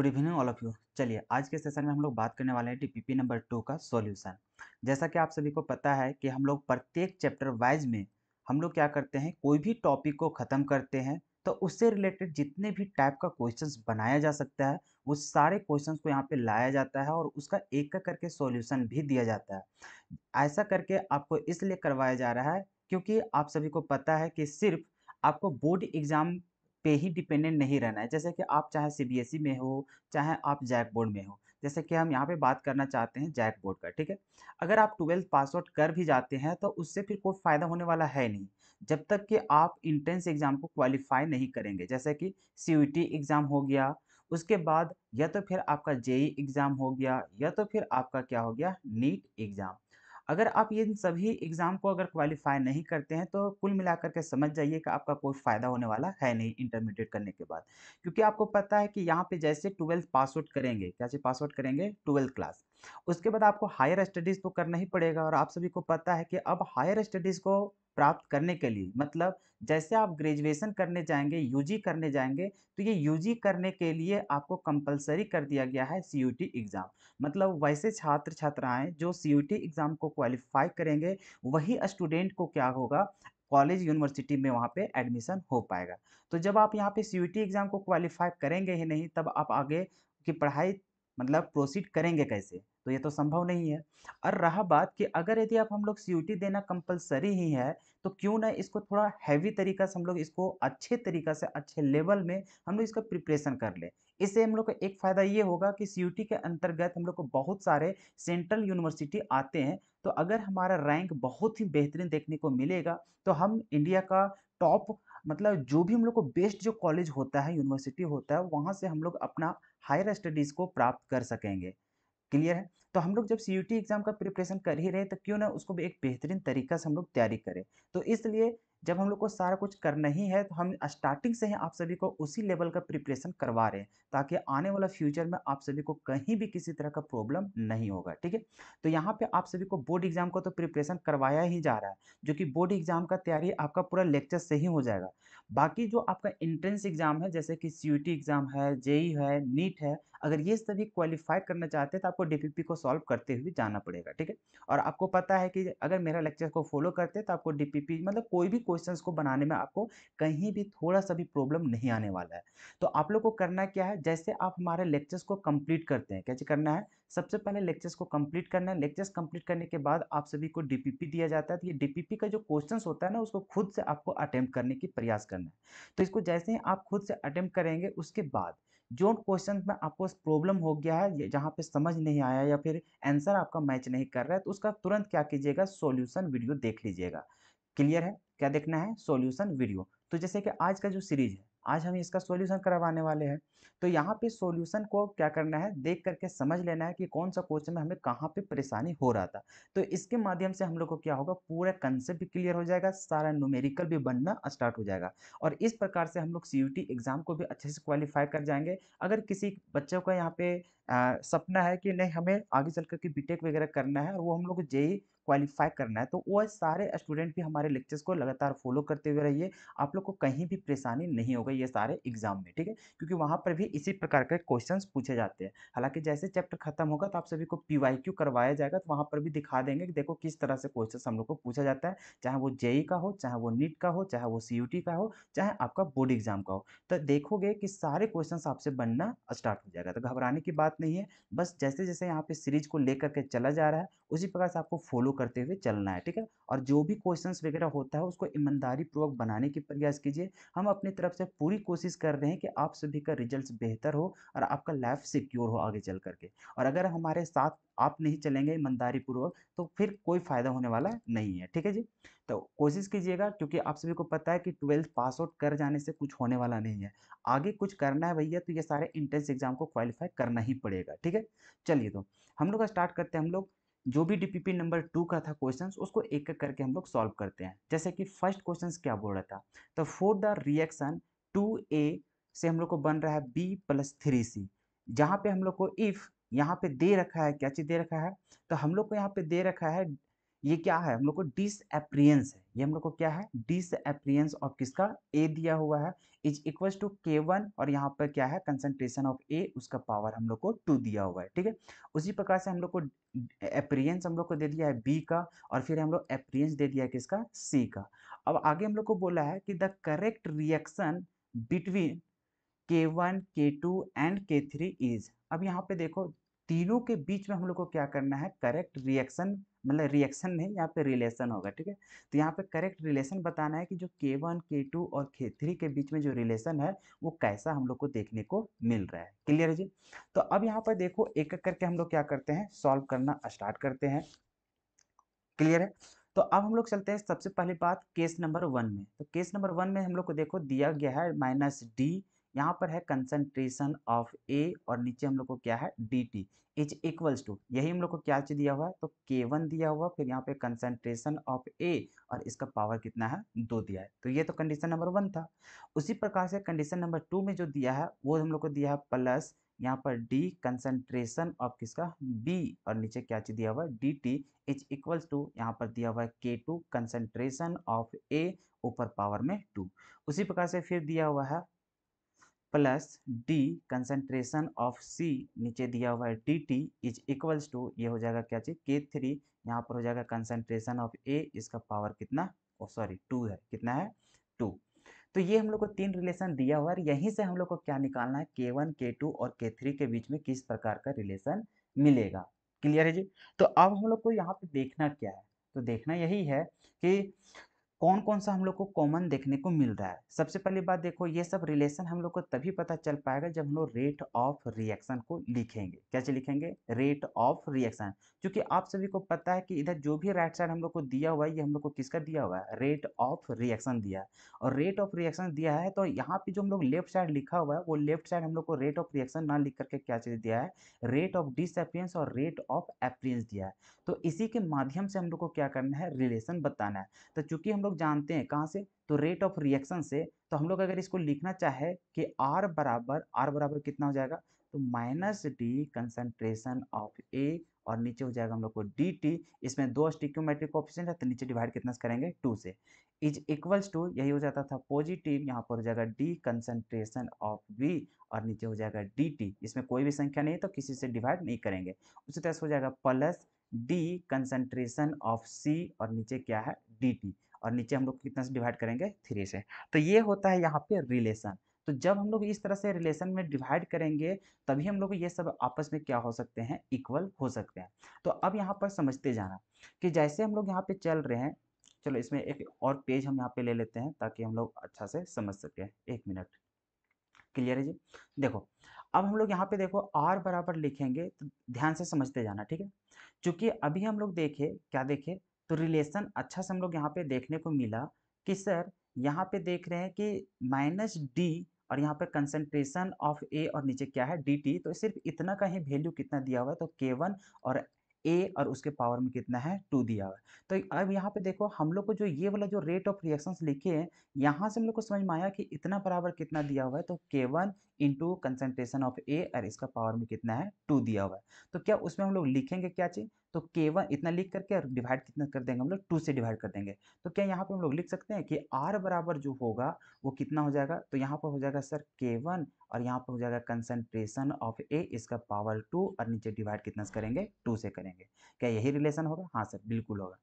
Good evening all of you चलिए आज के सेशन में हम लोग बात करने वाले हैं टीपीपी नंबर टू का सॉल्यूशन जैसा कि आप सभी को पता है कि हम लोग प्रत्येक चैप्टर वाइज में हम लोग क्या करते हैं कोई भी टॉपिक को ख़त्म करते हैं तो उससे रिलेटेड जितने भी टाइप का क्वेश्चंस बनाया जा सकता है उस सारे क्वेश्चंस को यहाँ पे लाया जाता है और उसका एक एक करके सॉल्यूशन भी दिया जाता है ऐसा करके आपको इसलिए करवाया जा रहा है क्योंकि आप सभी को पता है कि सिर्फ आपको बोर्ड एग्ज़ाम पे ही डिपेंडेंट नहीं रहना है जैसे कि आप चाहे ई में हो चाहे आप जैक बोर्ड में हो जैसे कि हम यहाँ पे बात करना चाहते हैं जैक बोर्ड का ठीक है अगर आप ट्वेल्थ पास आउट कर भी जाते हैं तो उससे फिर कोई फ़ायदा होने वाला है नहीं जब तक कि आप इंट्रेंस एग्ज़ाम को क्वालिफाई नहीं करेंगे जैसे कि सी एग्ज़ाम हो गया उसके बाद या तो फिर आपका जेई एग्ज़ाम हो गया या तो फिर आपका क्या हो गया नीट एग्ज़ाम अगर आप ये इन सभी एग्ज़ाम को अगर क्वालिफाई नहीं करते हैं तो कुल मिलाकर के समझ जाइए कि आपका कोई फ़ायदा होने वाला है नहीं इंटरमीडिएट करने के बाद क्योंकि आपको पता है कि यहाँ पे जैसे ट्वेल्थ पास आउट करेंगे कैसे पास आउट करेंगे ट्वेल्थ क्लास उसके बाद आपको हायर स्टडीज़ तो करना ही पड़ेगा और आप सभी को पता है कि अब हायर स्टडीज़ को प्राप्त करने के लिए मतलब जैसे आप ग्रेजुएशन करने जाएंगे यूजी करने जाएंगे तो ये यूजी करने के लिए आपको कंपलसरी कर दिया गया है सीयूटी एग्ज़ाम मतलब वैसे छात्र छात्राएं जो सीयूटी एग्ज़ाम को क्वालिफाई करेंगे वही स्टूडेंट को क्या होगा कॉलेज यूनिवर्सिटी में वहाँ पे एडमिशन हो पाएगा तो जब आप यहाँ पे सी एग्ज़ाम को क्वालिफाई करेंगे ही नहीं तब आप आगे की पढ़ाई मतलब प्रोसीड करेंगे कैसे तो ये तो संभव नहीं है और रहा बात कि अगर यदि आप हम लोग सी देना कंपलसरी ही है तो क्यों ना इसको थोड़ा हैवी तरीका से हम लोग इसको अच्छे तरीका से अच्छे लेवल में हम लोग इसका प्रिपरेशन कर ले इससे हम लोग का एक फ़ायदा ये होगा कि सी के अंतर्गत हम लोग को बहुत सारे सेंट्रल यूनिवर्सिटी आते हैं तो अगर हमारा रैंक बहुत ही बेहतरीन देखने को मिलेगा तो हम इंडिया का टॉप मतलब जो भी हम लोग को बेस्ट जो कॉलेज होता है यूनिवर्सिटी होता है वहाँ से हम लोग अपना हायर स्टडीज़ को प्राप्त कर सकेंगे क्लियर है तो हम लोग जब सी एग्ज़ाम का प्रिपरेशन कर ही रहे तो क्यों ना उसको भी एक बेहतरीन तरीका से हम लोग तैयारी करें तो इसलिए जब हम लोग को सारा कुछ करना ही है तो हम स्टार्टिंग से ही आप सभी को उसी लेवल का प्रिपरेशन करवा रहे हैं ताकि आने वाला फ्यूचर में आप सभी को कहीं भी किसी तरह का प्रॉब्लम नहीं होगा ठीक है तो यहाँ पे आप सभी को बोर्ड एग्जाम का तो प्रिपरेशन करवाया ही जा रहा है जो कि बोर्ड एग्जाम का तैयारी आपका पूरा लेक्चर से ही हो जाएगा बाकी जो आपका एंट्रेंस एग्जाम है जैसे कि सी एग्ज़ाम है जेई e है नीट है अगर ये सभी क्वालिफाई करना चाहते हैं तो आपको डीपीपी को सॉल्व करते हुए जाना पड़ेगा ठीक है और आपको पता है कि अगर मेरा लेक्चर को फॉलो करते हैं तो आपको डीपीपी मतलब कोई भी क्वेश्चन को बनाने में आपको कहीं भी थोड़ा सा भी प्रॉब्लम नहीं आने वाला है तो आप लोग को करना क्या है जैसे आप हमारे लेक्चर्स को कम्प्लीट करते हैं कैसे करना है सबसे पहले लेक्चर्स को कम्प्लीट करना है लेक्चर्स कम्प्लीट करने के बाद आप सभी को डीपीपी दिया जाता है तो ये डीपीपी का जो क्वेश्चन होता है ना उसको खुद से आपको अटैम्प्ट करने की प्रयास करना है तो इसको जैसे ही आप खुद से अटैम्प्ट करेंगे उसके बाद जो क्वेश्चन में आपको प्रॉब्लम हो गया है जहाँ पे समझ नहीं आया या फिर आंसर आपका मैच नहीं कर रहा है तो उसका तुरंत क्या कीजिएगा सॉल्यूशन वीडियो देख लीजिएगा क्लियर है क्या देखना है सॉल्यूशन वीडियो तो जैसे कि आज का जो सीरीज है आज हम इसका सॉल्यूशन करवाने वाले हैं तो यहाँ पे सॉल्यूशन को क्या करना है देख करके समझ लेना है कि कौन सा क्वेश्चन में हमें कहाँ पे परेशानी हो रहा था तो इसके माध्यम से हम लोग को क्या होगा पूरा कंसेप्ट भी क्लियर हो जाएगा सारा न्यूमेरिकल भी बनना स्टार्ट हो जाएगा और इस प्रकार से हम लोग सी एग्ज़ाम को भी अच्छे से क्वालिफाई कर जाएंगे अगर किसी बच्चों का यहाँ पे सपना है कि नहीं हमें आगे चल करके टेक वगैरह करना है और वो हम लोग जेई क्वालिफाई e करना है तो वो सारे स्टूडेंट भी हमारे लेक्चर्स को लगातार फॉलो करते हुए रहिए आप लोग को कहीं भी परेशानी नहीं होगा ये सारे एग्जाम में ठीक है क्योंकि वहाँ पर भी इसी प्रकार के क्वेश्चंस पूछे जाते हैं हालांकि जैसे चैप्टर खत्म होगा तो आप सभी को पी करवाया जाएगा तो वहाँ पर भी दिखा देंगे कि देखो किस तरह से क्वेश्चन हम लोग को पूछा जाता है चाहे वो जेई e का हो चाहे वो नीट का हो चाहे वो सी का हो चाहे आपका बोर्ड एग्जाम का हो तो देखोगे कि सारे क्वेश्चन आपसे बनना स्टार्ट हो जाएगा तो घबराने की बात नहीं है बस जैसे जैसे यहाँ पे सीरीज को लेकर के चला जा रहा है उसी प्रकार से आपको फॉलो करते हुए चलना है ठीक है और जो भी क्वेश्चंस वगैरह होता है उसको ईमानदारी पूर्वक बनाने की प्रयास कीजिए हम अपनी तरफ से पूरी कोशिश कर रहे हैं कि आप सभी का रिजल्ट बेहतर हो और आपका लाइफ सिक्योर हो आगे चल करके और अगर हमारे साथ आप नहीं चलेंगे ईमानदारी पूर्वक तो फिर कोई फ़ायदा होने वाला नहीं है ठीक है जी तो कोशिश कीजिएगा क्योंकि आप सभी को पता है कि ट्वेल्थ पास आउट कर जाने से कुछ होने वाला नहीं है आगे कुछ करना है भैया तो ये सारे इंट्रेंस एग्जाम को क्वालिफाई करना ही पड़ेगा ठीक है चलिए तो हम लोग स्टार्ट करते हैं हम लोग जो भी डीपीपी नंबर टू का था क्वेश्चंस उसको एक एक करके हम लोग सॉल्व करते हैं जैसे कि फर्स्ट क्वेश्चंस क्या बोल रहा था तो for the reaction two A से हम लोग को बन रहा है बी प्लस थ्री सी जहाँ पे हम लोग को इफ़ यहाँ पे दे रखा है क्या चीज़ दे रखा है तो हम लोग को यहाँ पे दे रखा है ये क्या है हम लोग को डिसअप्रियंस है ये हम लोग को क्या है डिसअप्रियंस ऑफ किसका ए दिया हुआ है is equal to K one और यहाँ पर क्या है कंसनट्रेशन ऑफ ए उसका पावर हम लोग को टू दिया हुआ है ठीक है उसी प्रकार से हम लोग को एप्रियंस हम लोग को दे दिया है बी का और फिर हम लोग एप्रियंस दे दिया है किसका सी का अब आगे हम लोग को बोला है कि the correct reaction between K one K two and K three is अब यहाँ पे देखो तीनों के बीच में हम लोग को क्या करना है करेक्ट रिएक्शन मतलब रिएक्शन नहीं यहाँ पे रिलेशन होगा ठीक है तो यहाँ पे करेक्ट रिलेशन बताना है कि जो K1 K2 और K3 के बीच में जो रिलेशन है वो कैसा हम लोग को देखने को मिल रहा है क्लियर है जी तो अब यहाँ पर देखो एक एक करके हम लोग क्या करते हैं सॉल्व करना स्टार्ट करते हैं क्लियर है तो अब हम लोग चलते हैं सबसे पहली बात केस नंबर वन में तो केस नंबर वन में हम लोग को देखो दिया गया है माइनस डी यहाँ पर है कंसंट्रेशन ऑफ ए और नीचे हम लोग को क्या है D T is equals to यही हम लोग को क्या चीज़ दिया हुआ है तो के वन दिया हुआ फिर यहाँ पे कंसनट्रेशन ऑफ ए और इसका पावर कितना है दो दिया है तो ये तो कंडीशन नंबर वन था उसी प्रकार से कंडीशन नंबर टू में जो दिया है वो हम लोग को दिया है प्लस यहाँ पर डी कंसनट्रेशन ऑफ किसका बी और नीचे क्या चीज़ दिया हुआ है D T is equals to यहाँ पर दिया हुआ है के टू कंसनट्रेशन ऑफ ए ऊपर पावर में टू उसी प्रकार से फिर दिया हुआ है plus D concentration of C नीचे दिया हुआ है D T is equals to ये हो जाएगा क्या चीज के थ्री यहाँ पर हो जाएगा कंसेंट्रेशन ऑफ ए इसका पावर कितना ओ सॉरी टू है कितना है टू तो ये हम लोग को तीन रिलेशन दिया हुआ है यहीं से हम लोग को क्या निकालना है के वन के टू और के थ्री के बीच में किस प्रकार का रिलेशन मिलेगा क्लियर है जी तो अब हम लोग को यहाँ पे देखना क्या है तो देखना यही है कि कौन कौन सा हम लोग को कॉमन देखने को मिल रहा है सबसे पहली बात देखो ये सब रिलेशन हम लोग को तभी पता चल पाएगा जब हम लोग रेट ऑफ रिएक्शन को लिखेंगे कैसे लिखेंगे रेट ऑफ रिएक्शन क्योंकि आप सभी को पता है कि इधर जो भी राइट साइड हम लोग को दिया हुआ है ये हम लोग को किसका दिया हुआ है रेट ऑफ रिएक्शन दिया है और रेट ऑफ रिएक्शन दिया है तो यहाँ पे जो हम लोग लेफ्ट साइड लिखा हुआ है वो लेफ्ट साइड हम लोग को रेट ऑफ रिएक्शन ना लिख करके क्या चीज़ दिया है रेट ऑफ डिसअपियंस और रेट ऑफ एपरियंस दिया है तो इसी के माध्यम से हम लोग को क्या करना है रिलेशन बताना है तो चूंकि हम लोग लोग जानते हैं कहाँ से तो रेट ऑफ रिएक्शन से तो हम लोग अगर इसको लिखना चाहे कि आर बराबर आर बराबर कितना हो जाएगा तो minus D concentration of A और नीचे हो जाएगा हम लोग को डी टी इसमें दो स्टिक्योमेट्रिक ऑप्शन है तो नीचे डिवाइड कितना से करेंगे टू से इज इक्वल्स टू यही हो जाता था पॉजिटिव यहाँ पर हो जाएगा डी कंसनट्रेशन ऑफ वी और नीचे हो जाएगा डी टी इसमें कोई भी संख्या नहीं तो किसी से डिवाइड नहीं करेंगे उसी तरह से हो जाएगा plus D concentration of C और नीचे क्या है डी टी और नीचे हम लोग कितना से डिवाइड करेंगे थ्री से तो ये होता है यहाँ पे रिलेशन तो जब हम लोग इस तरह से रिलेशन में डिवाइड करेंगे तभी हम लोग ये सब आपस में क्या हो सकते हैं इक्वल हो सकते हैं तो अब यहाँ पर समझते जाना कि जैसे हम लोग यहाँ पे चल रहे हैं चलो इसमें एक और पेज हम यहाँ पे ले लेते हैं ताकि हम लोग अच्छा से समझ सकें एक मिनट क्लियर है जी देखो अब हम लोग यहाँ पे देखो आर बराबर लिखेंगे तो ध्यान से समझते जाना ठीक है चूंकि अभी हम लोग देखे क्या देखे तो रिलेशन अच्छा से हम लोग यहाँ पे देखने को मिला कि सर यहाँ पे देख रहे हैं कि माइनस डी और यहाँ पे कंसेंट्रेशन ऑफ ए और नीचे क्या है डी टी तो सिर्फ इतना का ही वैल्यू कितना दिया हुआ है तो के वन और ए और उसके पावर में कितना है टू दिया हुआ है तो अब यहाँ पे देखो हम लोग को जो ये वाला जो रेट ऑफ रिएक्शन लिखे हैं यहाँ से हम लोग को समझ में आया कि इतना बराबर कितना दिया हुआ है तो K one into concentration of A और इसका पावर में कितना है टू दिया हुआ है तो क्या उसमें हम लोग लिखेंगे क्या चीज़ तो के वन इतना लिख करके और डिवाइड कितना कर देंगे हम लोग टू से डिवाइड कर देंगे तो क्या यहाँ पर हम लोग लिख सकते हैं कि आर बराबर जो होगा वो कितना हो जाएगा तो यहाँ पर हो जाएगा सर के वन और यहाँ पर हो जाएगा कंसनट्रेशन ऑफ ए इसका पावर टू और नीचे डिवाइड कितना करेंगे टू से करेंगे क्या यही रिलेशन होगा हाँ सर बिल्कुल होगा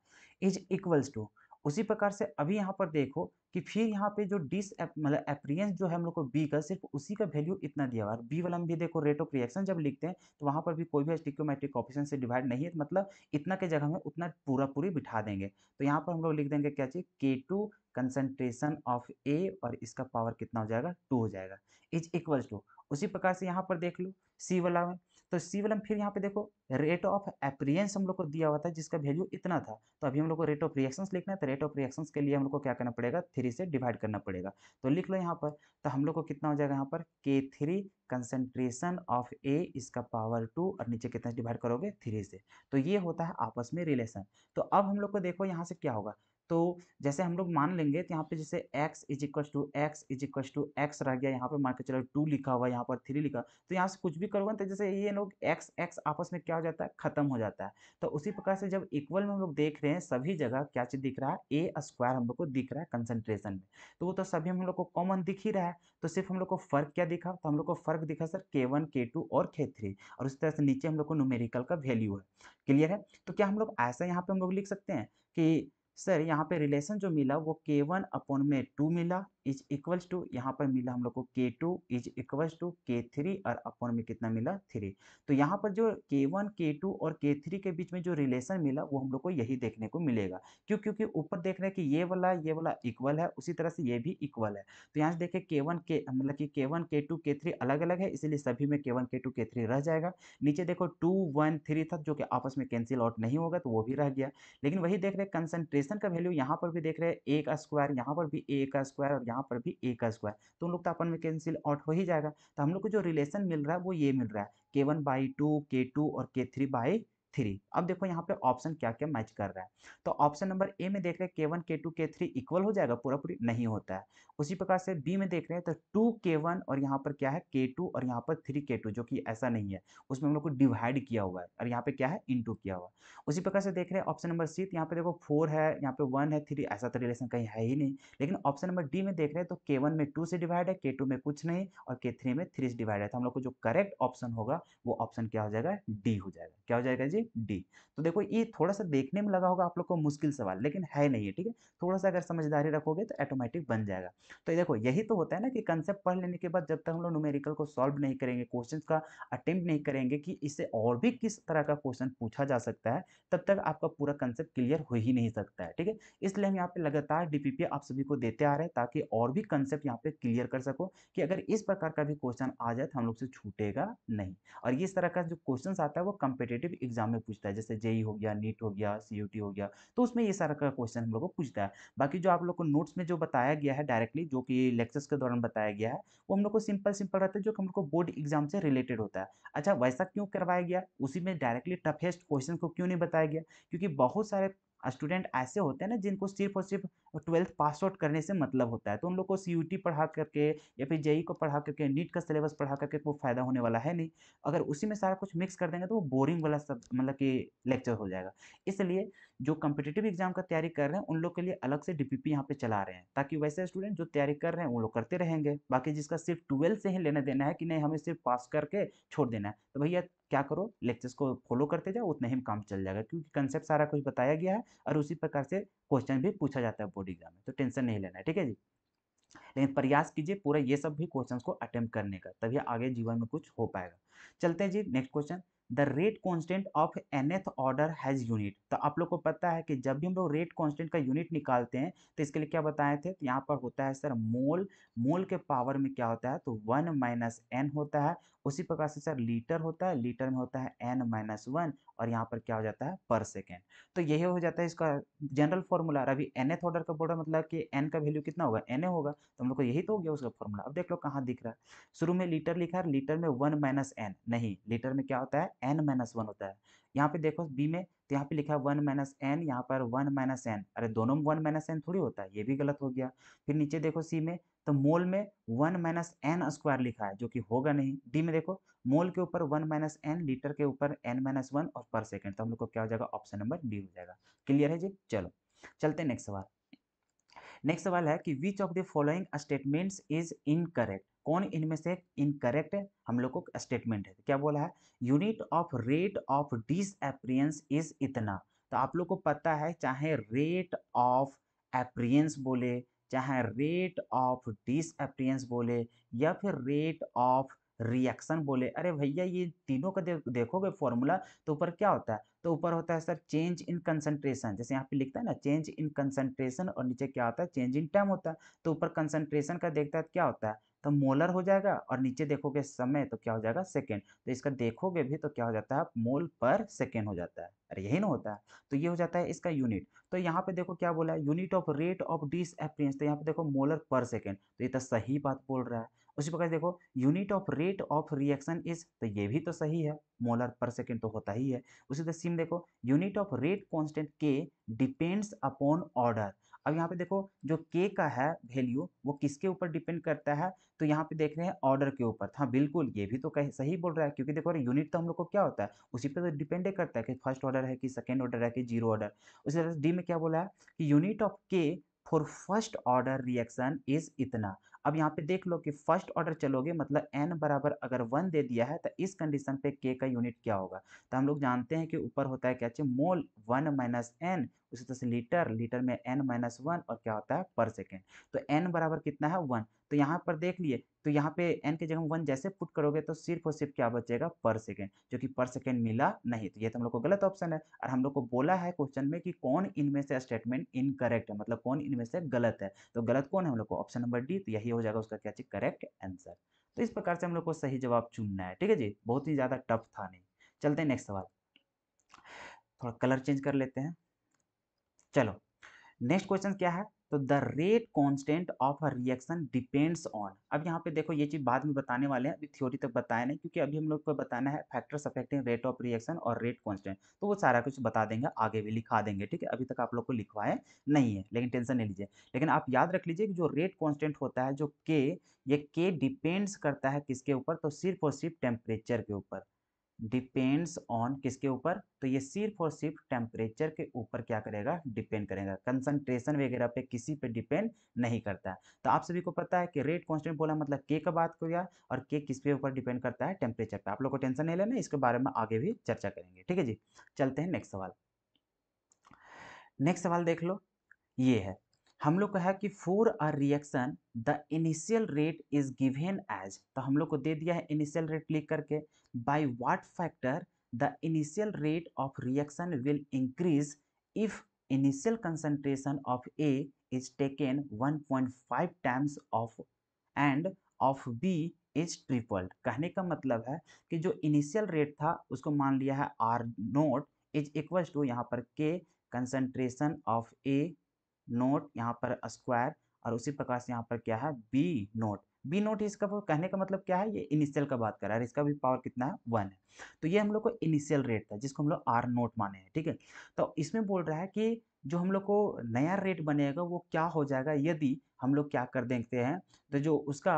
इज इक्वल्स टू उसी प्रकार से अभी यहाँ पर देखो कि फिर यहाँ पे जो डिस मतलब एप्रियंस जो है हम लोग को बी का सिर्फ उसी का वैल्यू इतना दिया हुआ है बी वाला हम भी देखो रेट ऑफ रिएक्शन जब लिखते हैं तो वहाँ पर भी कोई भी स्टिक्योमेट्रिक ऑप्शन से डिवाइड नहीं है तो मतलब इतना के जगह में उतना पूरा पूरी बिठा देंगे तो यहाँ पर हम लोग लिख देंगे क्या चाहिए के टू कंसनट्रेशन ऑफ ए और इसका पावर कितना हो जाएगा टू हो जाएगा इज इक्वल टू उसी प्रकार से यहाँ पर देख लो सी वाला में तो सी वलम फिर यहाँ पे देखो रेट ऑफ एप्रियंस हम लोग को दिया हुआ था जिसका वैल्यू इतना था तो अभी हम लोग को रेट ऑफ रिएक्शंस लिखना है तो रेट ऑफ रिएक्शंस के लिए हम लोग को क्या करना पड़ेगा थ्री से डिवाइड करना पड़ेगा तो लिख लो यहाँ पर तो हम लोग को कितना हो जाएगा यहाँ पर के थ्री कंसेंट्रेशन ऑफ ए इसका पावर टू और नीचे कितना डिवाइड करोगे थ्री से तो ये होता है आपस में रिलेशन तो अब हम लोग को देखो यहाँ से क्या होगा तो जैसे हम लोग मान लेंगे तो यहाँ पे जैसे x is equal to X is equal to X रह गया यहाँ पे मान के चलो टू लिखा हुआ यहाँ पर थ्री लिखा तो यहाँ से कुछ भी करोगे तो जैसे ये लोग x x आपस में क्या हो जाता है खत्म हो जाता है तो उसी प्रकार से जब इक्वल में हम लोग देख रहे हैं सभी जगह क्या चीज़ दिख रहा है ए स्क्वायर हम लोग को दिख रहा है कंसनट्रेशन में तो वो तो सभी हम लोग को कॉमन दिख ही रहा है तो सिर्फ हम लोग को फर्क क्या दिखा तो हम लोग को फर्क दिखा सर के वन के टू और के थ्री और उसी तरह से नीचे हम लोग को न्यूमेरिकल का वैल्यू है क्लियर है तो क्या हम लोग ऐसा यहाँ पे हम लोग लिख सकते हैं कि सर यहाँ पे रिलेशन जो मिला वो के वन अपॉन में टू मिला इज इक्वल्स टू यहाँ पर मिला हम लोग को K two is equals to K three और अपॉन में कितना मिला थ्री तो यहाँ पर जो के वन के टू और के थ्री के बीच में जो रिलेशन मिला वो हम लोग को यही देखने को मिलेगा क्यों क्योंकि ऊपर देख रहे हैं कि ये वाला ये वाला इक्वल है उसी तरह से ये भी इक्वल है तो यहाँ से देखें के वन के मतलब कि के one K to K three अलग अलग है इसीलिए सभी में के one K to K three रह जाएगा नीचे देखो टू वन थ्री था जो कि आपस में कैंसिल आउट नहीं होगा तो वो भी रह गया लेकिन वही देख रहे कंसनट्रेशन डिवीजन का वैल्यू यहाँ पर भी देख रहे हैं ए का स्क्वायर यहाँ पर भी ए का स्क्वायर और यहाँ पर भी ए का स्क्वायर तो उन लोग तो अपन में कैंसिल आउट हो ही जाएगा तो हम लोग को जो रिलेशन मिल रहा है वो ये मिल रहा है K one by two K two और के थ्री बाई थ्री अब देखो यहाँ पे ऑप्शन क्या क्या मैच कर रहा है तो ऑप्शन नंबर ए में देख रहे हैं के one K to K three equal हो जाएगा पूरा पूरी नहीं होता है उसी प्रकार से बी में देख रहे हैं तो टू के वन और यहाँ पर क्या है के टू और यहाँ पर थ्री के टू जो कि ऐसा नहीं है उसमें हम लोग को डिवाइड किया हुआ है और यहाँ पे क्या है इंटू किया हुआ उसी प्रकार से देख रहे हैं ऑप्शन नंबर सी तो यहाँ पे देखो फोर है यहाँ पे वन है थ्री ऐसा तो रिलेशन कहीं है ही नहीं लेकिन ऑप्शन नंबर डी में देख रहे हैं तो के वन में टू से डिवाइड है के टू में कुछ नहीं और के थ्री में थ्री से डिवाइड है तो हम लोग को जो करेक्ट ऑप्शन होगा वो ऑप्शन क्या हो जाएगा डी हो जाएगा क्या हो जाएगा जी जी डी तो देखो ये थोड़ा सा देखने में लगा होगा आप लोग को मुश्किल सवाल लेकिन है नहीं है ठीक है थोड़ा सा अगर समझदारी रखोगे तो ऑटोमेटिक बन जाएगा तो देखो यही तो होता है ना कि कंसेप्ट पढ़ लेने के बाद जब तक हम लोग न्यूमेरिकल को सॉल्व नहीं करेंगे क्वेश्चन का अटेम्प्ट नहीं करेंगे कि इससे और भी किस तरह का क्वेश्चन पूछा जा सकता है तब तक आपका पूरा कंसेप्ट क्लियर हो ही नहीं सकता है ठीक है इसलिए हम यहाँ पे लगातार डीपीपी आप सभी को देते आ रहे हैं ताकि और भी कंसेप्ट यहाँ पे क्लियर कर सको कि अगर इस प्रकार का भी क्वेश्चन आ जाए तो हम लोग से छूटेगा नहीं और इस तरह का जो क्वेश्चन आता है वो कम्पिटेटिव एग्जाम एग्जाम में पूछता है जैसे जेई हो गया नीट हो गया सी हो गया तो उसमें ये सारा का क्वेश्चन हम लोग को पूछता है बाकी जो आप लोग को नोट्स में जो बताया गया है डायरेक्टली जो कि लेक्चर्स के दौरान बताया गया है वो हम लोग को सिंपल सिंपल रहता है जो हम लोग को बोर्ड एग्जाम से रिलेटेड होता है अच्छा वैसा क्यों करवाया गया उसी में डायरेक्टली टफेस्ट क्वेश्चन को क्यों नहीं बताया गया क्योंकि बहुत सारे स्टूडेंट ऐसे होते हैं ना जिनको सिर्फ और सिर्फ ट्वेल्थ पास आउट करने से मतलब होता है तो उन लोग को सी पढ़ा करके या फिर जेई e को पढ़ा करके नीट का सिलेबस पढ़ा करके कोई फ़ायदा होने वाला है नहीं अगर उसी में सारा कुछ मिक्स कर देंगे तो वो बोरिंग वाला सब मतलब कि लेक्चर हो जाएगा इसलिए जो कम्पिटेटिव एग्जाम का तैयारी कर रहे हैं उन लोग के लिए अलग से डीपीपी यहाँ पे चला रहे हैं ताकि वैसे स्टूडेंट जो तैयारी कर रहे हैं वो लोग करते रहेंगे बाकी जिसका सिर्फ ट्वेल्थ से ही लेना देना है कि नहीं हमें सिर्फ पास करके छोड़ देना है तो भैया क्या करो लेक्चर्स को फॉलो करते जाओ उतना ही काम चल जाएगा क्योंकि कंसेप्ट सारा कुछ बताया गया है और उसी प्रकार से क्वेश्चन भी पूछा जाता है बोर्ड एग्जाम में तो टेंशन नहीं लेना है ठीक है जी लेकिन प्रयास कीजिए पूरा ये सब भी क्वेश्चंस को अटेम्प्ट करने का तभी आगे जीवन में कुछ हो पाएगा चलते हैं जी next question the rate constant of nth order has unit तो आप लोग को पता है कि जब भी हम लोग रेट कॉन्स्टेंट का यूनिट निकालते हैं तो इसके लिए क्या बताए थे तो यहाँ पर होता है सर मोल मोल के पावर में क्या होता है तो वन माइनस एन होता है उसी प्रकार से सर लीटर होता है लीटर में होता है एन माइनस वन और यहाँ पर क्या हो जाता है पर सेकेंड तो यही हो जाता है इसका जनरल फॉर्मूला अभी एन एथ ऑर्डर का बोर्डर मतलब कि एन का वैल्यू कितना होगा एन ए होगा तो हम लोग को यही तो हो गया उसका फॉर्मूला अब देख लो कहाँ दिख रहा है शुरू में लीटर लिखा है लीटर में वन माइनस एन नहीं लीटर में क्या होता है एन माइनस वन होता है यहाँ पे देखो बी में तो यहाँ पे लिखा है वन माइनस एन यहाँ पर वन माइनस एन अरे दोनों में वन माइनस एन थोड़ी होता है ये भी गलत हो गया फिर नीचे देखो सी में तो मोल में वन माइनस एन स्क्वायर लिखा है जो कि होगा नहीं डी में देखो मोल के ऊपर वन माइनस एन लीटर के ऊपर एन माइनस वन और पर सेकेंड तो हम लोग को क्या हो जाएगा ऑप्शन नंबर डी हो जाएगा क्लियर है जी चलो चलते नेक्स्ट सवाल नेक्स्ट सवाल है कि which of the following statements is incorrect कौन इनमें से इनकरेक्ट हम लोग को स्टेटमेंट है क्या बोला है unit of rate of disappearance is इतना तो आप लोग को पता है चाहे रेट ऑफ अप्रियंस बोले चाहे रेट ऑफ डिसअप्रियंस बोले या फिर रेट ऑफ रिएक्शन बोले अरे भैया ये तीनों का दे, देखोगे फॉर्मूला तो ऊपर क्या होता है तो ऊपर होता है सर चेंज इन कंसंट्रेशन जैसे यहाँ पे लिखता है ना चेंज इन कंसंट्रेशन और नीचे क्या होता है चेंज इन टाइम होता है तो ऊपर कंसंट्रेशन का देखता है तो क्या होता है तो मोलर हो जाएगा और नीचे देखोगे समय तो क्या हो जाएगा सेकेंड तो इसका देखोगे भी तो क्या हो जाता है मोल पर सेकेंड हो जाता है अरे यही ना होता है तो ये हो जाता है इसका यूनिट तो यहाँ पे देखो क्या बोला है unit of rate of dis तो यहाँ पे देखो मोलर पर सेकेंड तो ये तो सही बात बोल रहा है उसी प्रकार देखो unit of rate of reaction is तो ये भी तो सही है मोलर पर सेकेंड तो होता ही है उसी तरह सिम देखो unit of rate constant K depends upon order अब यहाँ पे देखो जो के का है वैल्यू वो किसके ऊपर डिपेंड करता है तो यहाँ पे देख रहे हैं ऑर्डर के ऊपर हाँ बिल्कुल ये भी तो कह सही बोल रहा है क्योंकि देखो यूनिट तो हम लोग को क्या होता है उसी पे तो डिपेंड करता है कि फर्स्ट ऑर्डर है कि सेकेंड ऑर्डर है कि जीरो ऑर्डर उसी तरह डी में क्या बोला है कि unit of K for first order reaction is इतना अब यहाँ पे देख लो कि फर्स्ट ऑर्डर चलोगे मतलब एन बराबर अगर वन दे दिया है तो इस कंडीशन पे के का यूनिट क्या होगा तो हम लोग जानते हैं कि ऊपर होता है क्या चाहिए मोल वन माइनस एन उसी तरह से लीटर लीटर में एन माइनस वन और क्या होता है पर सेकेंड तो एन बराबर कितना है वन तो यहाँ पर देख लिए तो यहाँ पे एन की जगह वन जैसे पुट करोगे तो सिर्फ और सिर्फ क्या बचेगा पर सेकेंड जो कि पर सेकेंड मिला नहीं तो ये तो हम लोग को गलत ऑप्शन है और हम लोग को बोला है क्वेश्चन में कि कौन इनमें से स्टेटमेंट इनकरेक्ट है मतलब कौन इनमें से गलत है तो गलत कौन है हम लोग को ऑप्शन नंबर डी तो यही हो जाएगा उसका क्या चीज करेक्ट आंसर तो इस प्रकार से हम लोग को सही जवाब चुनना है ठीक है जी बहुत ही ज़्यादा टफ था नहीं चलते हैं नेक्स्ट सवाल थोड़ा कलर चेंज कर लेते हैं चलो नेक्स्ट क्वेश्चन क्या है तो the rate constant of a reaction depends on अब यहाँ पे देखो ये चीज़ बाद में बताने वाले हैं अभी थ्योरी तक बताया नहीं क्योंकि अभी हम लोग को बताना है factors affecting rate of reaction और रेट कॉन्स्टेंट तो वो सारा कुछ बता देंगे आगे भी लिखा देंगे ठीक है अभी तक आप लोग को लिखवाए नहीं है लेकिन टेंशन नहीं लीजिए लेकिन आप याद रख लीजिए कि जो रेट कॉन्स्टेंट होता है जो के ये के डिपेंड्स करता है किसके ऊपर तो सिर्फ और सिर्फ टेम्परेचर के ऊपर डिपेंड्स ऑन किसके ऊपर तो ये सिर्फ और सिर्फ टेम्परेचर के ऊपर क्या करेगा डिपेंड करेगा कंसंट्रेशन वगैरह पे किसी पे डिपेंड नहीं करता है तो आप सभी को पता है कि रेट कांस्टेंट बोला मतलब के का बात हो गया और के किस पे ऊपर डिपेंड करता है टेम्परेचर पे आप लोग को टेंशन नहीं लेना इसके बारे में आगे भी चर्चा करेंगे ठीक है जी चलते हैं नेक्स्ट सवाल नेक्स्ट सवाल देख लो ये है हम लोग को है कि for R reaction the initial rate is given as तो हम लोग को दे दिया है इनिशियल रेट लिख करके by what factor the initial rate of reaction will increase if initial concentration of A is taken 1.5 times of and of B is triple कहने का मतलब है कि जो इनिशियल रेट था उसको मान लिया है R naught is equal to यहाँ पर के कंसंट्रेशन ऑफ ए नोट यहाँ पर स्क्वायर और उसी प्रकार से यहाँ पर क्या है बी नोट बी नोट इसका कहने का मतलब क्या है ये इनिशियल का बात कर रहा है इसका भी पावर कितना है वन है तो ये हम लोग को इनिशियल रेट था जिसको हम लोग आर नोट माने हैं ठीक है तो इसमें बोल रहा है कि जो हम लोग को नया रेट बनेगा वो क्या हो जाएगा यदि हम लोग क्या कर देखते हैं तो जो उसका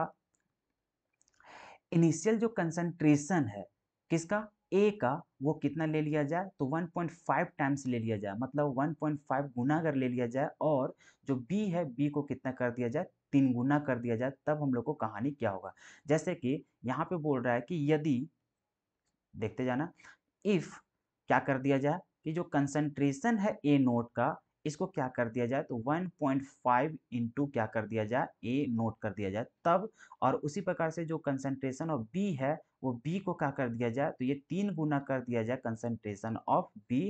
इनिशियल जो कंसनट्रेशन है किसका ए का वो कितना ले लिया जाए तो 1.5 टाइम्स ले लिया जाए मतलब 1.5 गुना अगर ले लिया जाए और जो बी है बी को कितना कर दिया जाए तीन गुना कर दिया जाए तब हम लोग को कहानी क्या होगा जैसे कि यहाँ पे बोल रहा है कि यदि देखते जाना इफ़ क्या कर दिया जाए कि जो कंसंट्रेशन है ए नोट का इसको क्या कर दिया जाए तो 1.5 पॉइंट इंटू क्या कर दिया जाए ए नोट कर दिया जाए तब और उसी प्रकार से जो कंसनट्रेशन ऑफ बी है वो बी को क्या कर दिया जाए तो ये तीन गुना कर दिया जाए कंसनट्रेशन ऑफ बी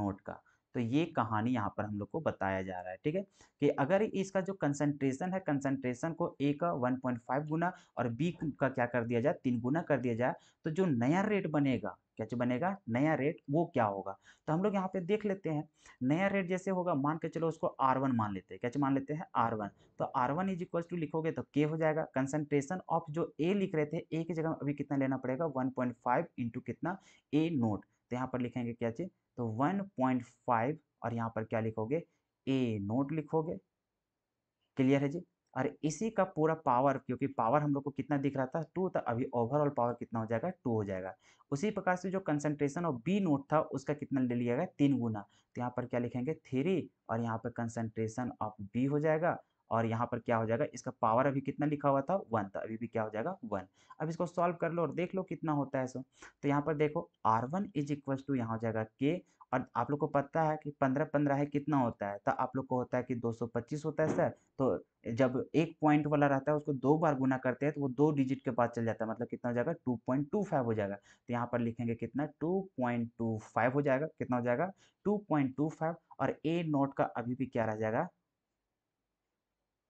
नोट का तो ये कहानी यहाँ पर हम लोग को बताया जा रहा है ठीक है कि अगर इसका जो कंसंट्रेशन है कंसंट्रेशन को ए का 1.5 गुना और बी का क्या कर दिया जाए तीन गुना कर दिया जाए तो जो नया रेट बनेगा क्या बनेगा नया रेट वो क्या होगा तो हम लोग यहाँ पे देख लेते हैं नया रेट जैसे होगा मान के चलो उसको आर वन मान लेते हैं क्या मान लेते हैं आर वन तो R one is equal to लिखोगे तो के हो जाएगा कंसनट्रेशन ऑफ जो ए लिख रहे थे ए की जगह अभी कितना लेना पड़ेगा वन पॉइंट कितना ए नोट तो यहाँ पर लिखेंगे क्या चीज़ तो वन पॉइंट फाइव और यहाँ पर क्या लिखोगे ए नोट लिखोगे क्लियर है जी और इसी का पूरा पावर क्योंकि पावर हम लोग को कितना दिख रहा था टू था अभी ओवरऑल पावर कितना हो जाएगा टू हो जाएगा उसी प्रकार से जो कंसंट्रेशन और बी नोट था उसका कितना ले लिया गया तीन गुना तो यहाँ पर क्या लिखेंगे थ्री और यहाँ पर कंसंट्रेशन ऑफ बी हो जाएगा और यहाँ पर क्या हो जाएगा इसका पावर अभी कितना लिखा हुआ था वन था अभी भी क्या हो जाएगा वन अब इसको सॉल्व कर लो और देख लो कितना होता है सो तो यहाँ पर देखो R one is equal to यहाँ हो जाएगा के और आप लोग को पता है कि पंद्रह पंद्रह है कितना होता है तो आप लोग को होता है कि दो सौ पच्चीस होता है सर तो जब एक पॉइंट वाला रहता है उसको दो बार गुना करते हैं तो वो दो डिजिट के बाद चल जाता है मतलब कितना हो जाएगा टू पॉइंट टू फाइव हो जाएगा तो यहाँ पर लिखेंगे कितना टू पॉइंट टू फाइव हो जाएगा कितना हो जाएगा टू पॉइंट टू फाइव और ए नोट का अभी भी क्या रह जाएगा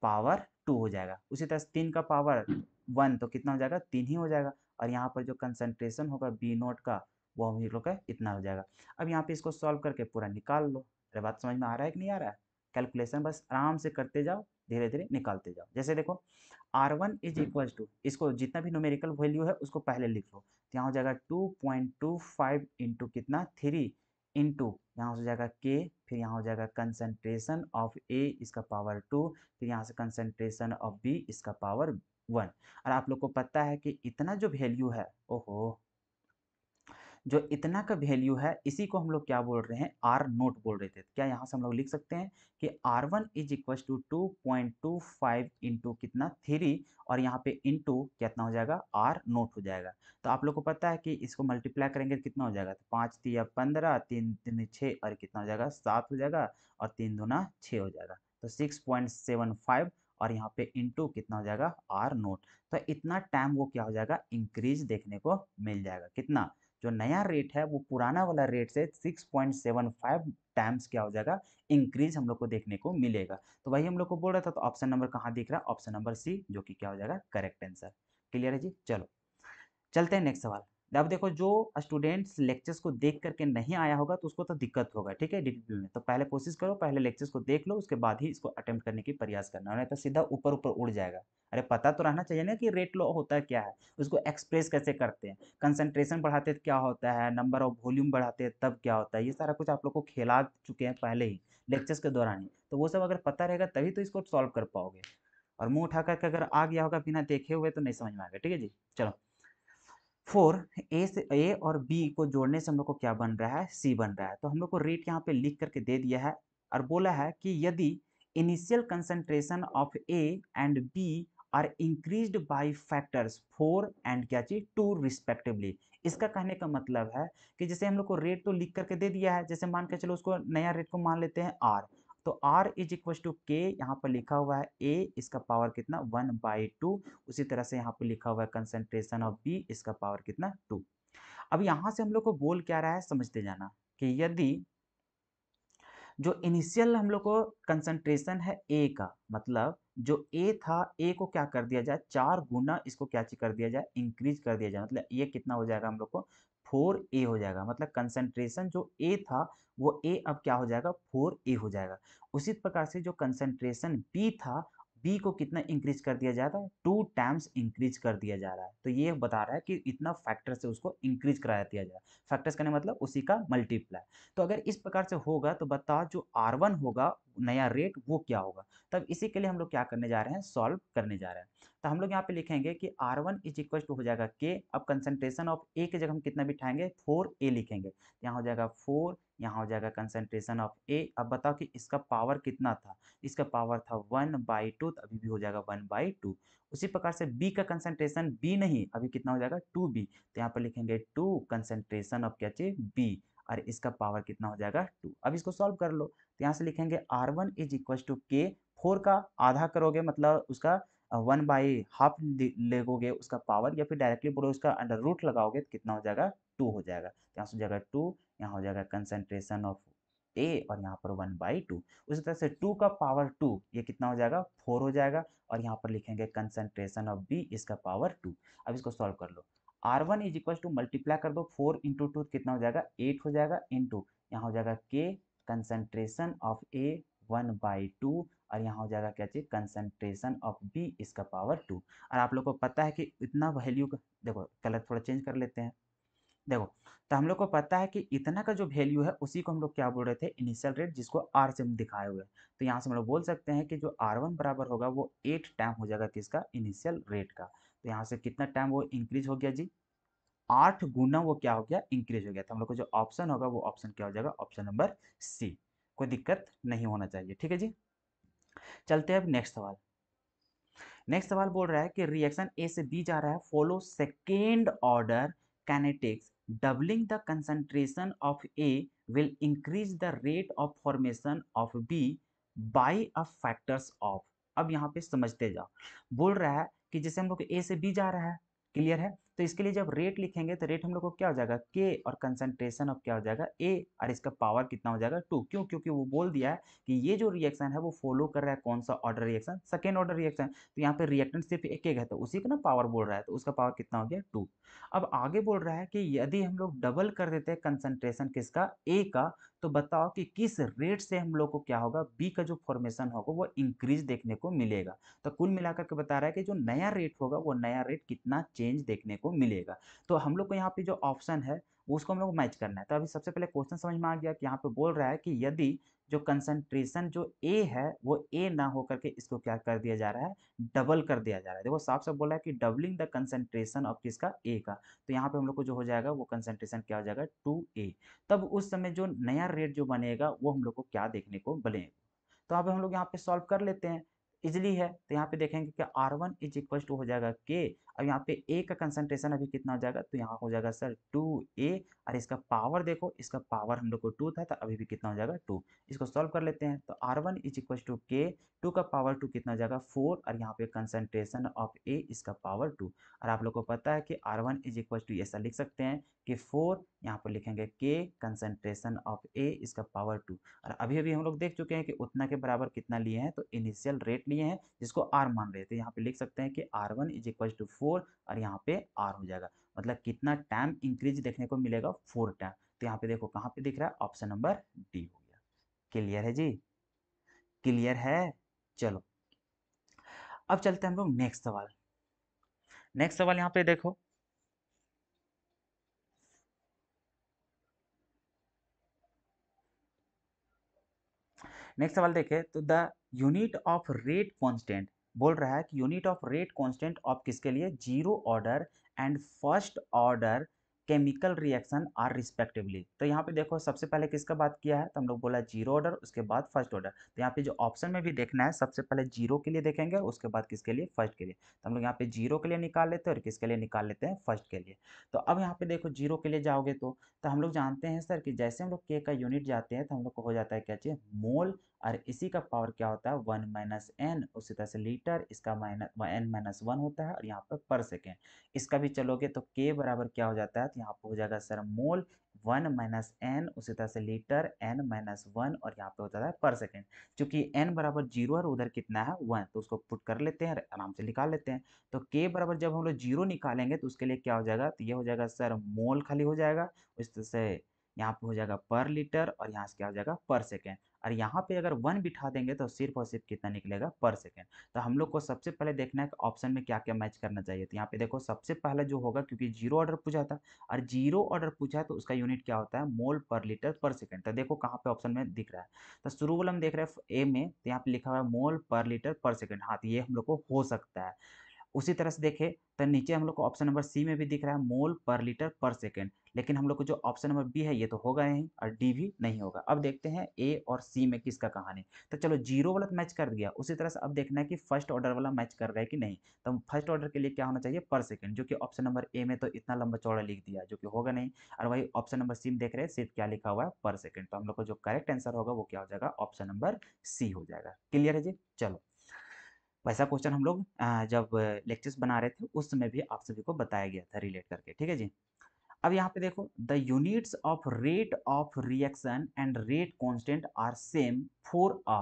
पावर टू हो जाएगा उसी तरह तीन का पावर वन तो कितना हो जाएगा तीन ही हो जाएगा और यहाँ पर जो कंसनट्रेशन होगा बी नोट का वो हम लोग का इतना हो जाएगा अब यहाँ पे इसको सॉल्व करके पूरा निकाल लो अरे बात समझ में आ रहा है कि नहीं आ रहा है कैलकुलेशन बस आराम से करते जाओ धीरे धीरे निकालते जाओ जैसे देखो R one is equal to इसको जितना भी न्यूमेरिकल वैल्यू है उसको पहले लिख लो तो यहाँ हो जाएगा two point two five into कितना थ्री इनटू यहाँ हो जाएगा के फिर यहाँ हो जाएगा कंसनट्रेशन ऑफ ए इसका पावर टू फिर यहाँ से कंसनट्रेशन ऑफ बी इसका पावर वन और आप लोग को पता है कि इतना जो वैल्यू है ओहो जो इतना का वैल्यू है इसी को हम लोग क्या बोल रहे हैं आर नोट बोल रहे थे क्या यहाँ से हम लोग लिख सकते हैं कि R one is equal to two point two five into कितना थ्री और यहाँ पे इंटू कितना हो जाएगा आर नोट हो जाएगा तो आप लोग को पता है कि इसको मल्टीप्लाई करेंगे तो कितना हो जाएगा तो पाँच तीन पंद्रह तीन तीन छः और कितना हो जाएगा सात हो जाएगा और तीन दूना छः हो जाएगा तो सिक्स पॉइंट सेवन फाइव और यहाँ पे इंटू कितना हो जाएगा आर नोट तो इतना टाइम वो क्या हो जाएगा इंक्रीज देखने को मिल जाएगा कितना जो नया रेट है वो पुराना वाला रेट से six point seven five times क्या हो जाएगा इंक्रीज हम लोग को देखने को मिलेगा तो वही हम लोग को बोल रहा था तो ऑप्शन नंबर कहाँ दिख रहा है ऑप्शन नंबर सी जो कि क्या हो जाएगा करेक्ट आंसर क्लियर है जी चलो चलते हैं नेक्स्ट सवाल अब देखो जो स्टूडेंट्स लेक्चर्स को देख करके नहीं आया होगा तो उसको तो दिक्कत होगा ठीक है डिटेल में तो पहले कोशिश करो पहले लेक्चर्स को देख लो उसके बाद ही इसको अटेम्प्ट करने की प्रयास करना नहीं तो सीधा ऊपर ऊपर उड़ जाएगा अरे पता तो रहना चाहिए ना कि रेट लो होता क्या है उसको एक्सप्रेस कैसे करते हैं कंसनट्रेशन बढ़ाते तो क्या होता है नंबर ऑफ वॉल्यूम बढ़ाते तब क्या होता है ये सारा कुछ आप लोग को खेला चुके हैं पहले ही लेक्चर्स के दौरान ही तो वो सब अगर पता रहेगा तभी तो इसको सॉल्व कर पाओगे और मुँह उठा करके अगर आ गया होगा बिना देखे हुए तो नहीं समझ में आएगा ठीक है जी चलो फोर ए से ए और बी को जोड़ने से हम लोग को क्या बन रहा है सी बन रहा है तो हम लोग को रेट यहाँ पे लिख करके दे दिया है और बोला है कि यदि initial concentration of A and B are increase by factors four and क्या चीज टू रिस्पेक्टिवली इसका कहने का मतलब है कि जैसे हम लोग को रेट तो लिख करके दे दिया है जैसे मान के चलो उसको नया रेट को मान लेते हैं आर तो आर इज इक्व टू के यहाँ पर लिखा हुआ है ए इसका पावर कितना वन बाई टू उसी तरह से यहाँ पर लिखा हुआ है कंसेंट्रेशन ऑफ बी इसका पावर कितना टू अब यहाँ से हम लोग को बोल क्या रहा है समझते जाना कि यदि जो इनिशियल हम लोग को कंसेंट्रेशन है ए का मतलब जो ए था ए को क्या कर दिया जाए चार गुना इसको क्या कर दिया जाए इंक्रीज कर दिया जाए मतलब ये कितना हो जाएगा हम लोग को फोर ए हो जाएगा मतलब कंसंट्रेशन जो ए था वो ए अब क्या हो जाएगा फोर ए हो जाएगा उसी प्रकार से जो कंसंट्रेशन बी था बी को कितना इंक्रीज कर दिया जा रहा है टू टाइम्स इंक्रीज कर दिया जा रहा है तो ये बता रहा है कि इतना फैक्टर से उसको इंक्रीज कराया दिया जा रहा है फैक्टर्स करने मतलब उसी का मल्टीप्लाई तो अगर इस प्रकार से होगा तो बता जो आर वन होगा नया रेट वो क्या होगा तब इसी के लिए हम लोग क्या करने जा रहे हैं सॉल्व करने जा रहे हैं तो हम लोग यहाँ पे लिखेंगे कि R1 one is equal to हो जाएगा K अब कंसनट्रेशन ऑफ A के जगह हम कितना बिठाएंगे फोर ए लिखेंगे तो यहाँ हो जाएगा फोर यहाँ हो जाएगा कंसनट्रेशन ऑफ A अब बताओ कि इसका पावर कितना था इसका पावर था वन बाई टू तो अभी भी हो जाएगा वन बाई टू उसी प्रकार से B का कंसनट्रेशन B नहीं अभी कितना हो जाएगा टू बी तो यहाँ पर लिखेंगे टू कंसनट्रेशन ऑफ क्या चाहिए बी और इसका पावर कितना हो जाएगा टू अब इसको सॉल्व कर लो तो यहाँ से लिखेंगे R one is equal to K four का आधा करोगे मतलब उसका वन बाई हाफ लेगोगे उसका पावर या फिर डायरेक्टली बोलो उसका अंडर रूट लगाओगे तो कितना हो जाएगा टू हो जाएगा तो यहाँ से हो जाएगा टू यहाँ हो जाएगा कंसनट्रेशन ऑफ ए और यहाँ पर वन बाई टू उसी तरह से टू का पावर टू ये कितना हो जाएगा फोर हो जाएगा और यहाँ पर लिखेंगे कंसनट्रेशन ऑफ बी इसका पावर टू अब इसको सॉल्व कर लो R one is equal to multiply कर दो फोर इंटू टू कितना हो जाएगा एट हो जाएगा इंटू यहाँ हो जाएगा K concentration of A one by two और यहाँ हो जाएगा क्या चीज़ कंसनट्रेशन ऑफ बी इसका पावर टू और आप लोग को पता है कि इतना वैल्यू का देखो कलर थोड़ा चेंज कर लेते हैं देखो तो हम लोग को पता है कि इतना का जो वैल्यू है उसी को हम लोग क्या बोल रहे थे इनिशियल रेट जिसको आर से हम दिखाए हुए तो यहाँ से हम लोग बोल सकते हैं कि जो आर वन बराबर होगा वो एट टाइम हो जाएगा किसका इनिशियल रेट का तो यहाँ से कितना टाइम वो इंक्रीज हो गया जी आठ गुना वो क्या हो गया इंक्रीज हो गया तो हम लोग को जो ऑप्शन होगा वो ऑप्शन क्या हो जाएगा ऑप्शन नंबर सी कोई दिक्कत नहीं होना चाहिए ठीक है जी चलते हैं अब नेक्स्ट सवाल नेक्स्ट सवाल बोल रहा है कि रिएक्शन ए से बी जा रहा है follow second order kinetics doubling the concentration of A will increase the rate of formation of B by a factors of अब यहाँ पे समझते जाओ बोल रहा है कि जैसे हम लोग ए से बी जा रहा है क्लियर है तो इसके लिए जब रेट लिखेंगे तो रेट हम लोग को क्या हो जाएगा के और कंसनट्रेशन ऑफ क्या हो जाएगा ए और इसका पावर कितना हो जाएगा टू क्यों क्योंकि वो बोल दिया है कि ये जो रिएक्शन है वो फॉलो कर रहा है कौन सा order reaction second order reaction तो यहाँ पर रिएक्टेंट सिर्फ एक एक है तो उसी का ना पावर बोल रहा है तो उसका पावर कितना हो गया टू अब आगे बोल रहा है कि यदि हम लोग डबल कर देते हैं कंसनट्रेशन किसका ए का तो बताओ कि किस रेट से हम लोग को क्या होगा बी का जो फॉर्मेशन होगा वो इंक्रीज देखने को मिलेगा तो कुल मिलाकर के बता रहा है कि जो नया रेट होगा वो नया रेट कितना चेंज देखने को मिलेगा तो हम लोग को यहाँ पे जो ऑप्शन है उसको हम लोग मैच करना है तो अभी सबसे पहले क्वेश्चन समझ में आ गया कि यहाँ पे बोल रहा है कि यदि जो कंसंट्रेशन जो ए है वो ए ना हो करके इसको क्या कर दिया जा रहा है डबल कर दिया जा रहा है देखो साफ साफ बोला है कि डबलिंग द कंसंट्रेशन ऑफ किसका ए का तो यहाँ पे हम लोग को जो हो जाएगा वो कंसंट्रेशन क्या हो जाएगा टू ए तब उस समय जो नया रेट जो बनेगा वो हम लोग को क्या देखने को बनेगा तो अब हम लोग यहाँ पे सॉल्व कर लेते हैं इजली है तो यहाँ पे देखेंगे कि R one is equal to हो जाएगा के अब यहाँ पे ए का कंसनट्रेशन अभी कितना हो जाएगा तो यहाँ हो जाएगा सर टू ए और इसका पावर देखो इसका पावर हम लोग को टू था तो अभी भी कितना हो जाएगा टू इसको सॉल्व कर लेते हैं तो R one is equal to K two का पावर टू कितना हो जाएगा फोर और यहाँ पे कंसनट्रेशन ऑफ ए इसका पावर टू और आप लोग को पता है कि R one is equal to ऐसा लिख सकते हैं कि फोर यहाँ पर लिखेंगे के कंसनट्रेशन ऑफ ए इसका पावर टू और अभी अभी हम लोग देख चुके हैं कि उतना के बराबर कितना लिए हैं तो इनिशियल रेट लिए हैं जिसको आर मान रहे थे तो यहाँ पे लिख सकते हैं कि R one is equal to four four और यहाँ पे आर हो जाएगा मतलब कितना टाइम इंक्रीज देखने को मिलेगा फोर टाइम तो यहाँ पे देखो कहाँ पे दिख रहा है ऑप्शन नंबर डी हो गया क्लियर है जी क्लियर है चलो अब चलते हैं हम लोग नेक्स्ट सवाल नेक्स्ट सवाल यहाँ पे देखो नेक्स्ट सवाल देखे तो the unit of rate constant बोल रहा है कि unit of rate constant of किसके लिए zero order and first order chemical reaction are respectively तो यहाँ पे देखो सबसे पहले किसका बात किया है तो हम लोग बोला जीरो ऑर्डर उसके बाद फर्स्ट ऑर्डर तो यहाँ पे जो ऑप्शन में भी देखना है सबसे पहले जीरो के लिए देखेंगे उसके बाद किसके लिए फर्स्ट के लिए तो हम लोग यहाँ पे जीरो के लिए निकाल लेते हैं और किसके लिए निकाल लेते हैं फर्स्ट के लिए तो अब यहाँ पे देखो जीरो के लिए जाओगे तो, तो हम लोग जानते हैं सर कि जैसे हम लोग के का यूनिट जाते हैं तो हम लोग को हो जाता है क्या चाहिए मोल और इसी का पावर क्या होता है वन माइनस एन उसी तरह से लीटर इसका माइनस एन माइनस वन होता है और यहाँ पर पर सेकेंड इसका भी चलोगे तो के बराबर क्या हो जाता है तो यहाँ पर हो जाएगा sir mole one minus N उसी तरह से लीटर एन माइनस वन और यहाँ पे हो जाता है पर सेकेंड चूंकि एन बराबर जीरो और उधर कितना है वन तो उसको पुट कर लेते हैं आराम से निकाल लेते हैं तो के बराबर जब हम लोग जीरो निकालेंगे तो उसके लिए क्या हो जाएगा तो ये हो जाएगा सर मोल खाली हो जाएगा उस तरह से यहाँ पे हो जाएगा पर लीटर और यहाँ से क्या हो जाएगा पर सेकेंड और यहाँ पे अगर वन बिठा देंगे तो सिर्फ और सिर्फ कितना निकलेगा पर सेकेंड तो हम लोग को सबसे पहले देखना है ऑप्शन में क्या क्या मैच करना चाहिए तो यहाँ पे देखो सबसे पहले जो होगा क्योंकि जीरो ऑर्डर पूछा था और जीरो ऑर्डर पूछा है तो उसका यूनिट क्या होता है मोल पर लीटर पर सेकेंड तो देखो कहाँ पे ऑप्शन में दिख रहा है तो शुरू वाले हम देख रहे हैं ए में तो यहाँ पे लिखा हुआ है मोल पर लीटर पर सेकेंड हाँ तो ये हम लोग को हो सकता है उसी तरह से देखें तो नीचे हम लोग को ऑप्शन नंबर सी में भी दिख रहा है मोल पर लीटर पर सेकेंड लेकिन हम लोग को जो ऑप्शन नंबर बी है ये तो होगा गए और डी भी नहीं होगा अब देखते हैं ए और सी में किसका कहानी तो चलो जीरो वाला मैच तो कर दिया उसी तरह से अब देखना है कि फर्स्ट ऑर्डर वाला मैच कर रहा है कि नहीं तो फर्स्ट ऑर्डर के लिए क्या होना चाहिए पर सेकेंड जो कि ऑप्शन नंबर ए में तो इतना लंबा चौड़ा लिख दिया जो कि होगा नहीं और वही ऑप्शन नंबर सी में देख रहे हैं सिर्फ क्या लिखा हुआ है पर सेकेंड तो हम लोग को जो करेक्ट आंसर होगा वो क्या हो जाएगा ऑप्शन नंबर सी हो जाएगा क्लियर है जी चलो वैसा क्वेश्चन हम लोग जब लेक्चर्स बना रहे थे उस समय भी आप सभी को बताया गया था रिलेट करके ठीक है जी अब यहाँ पे देखो the units of rate of reaction and rate constant are same for a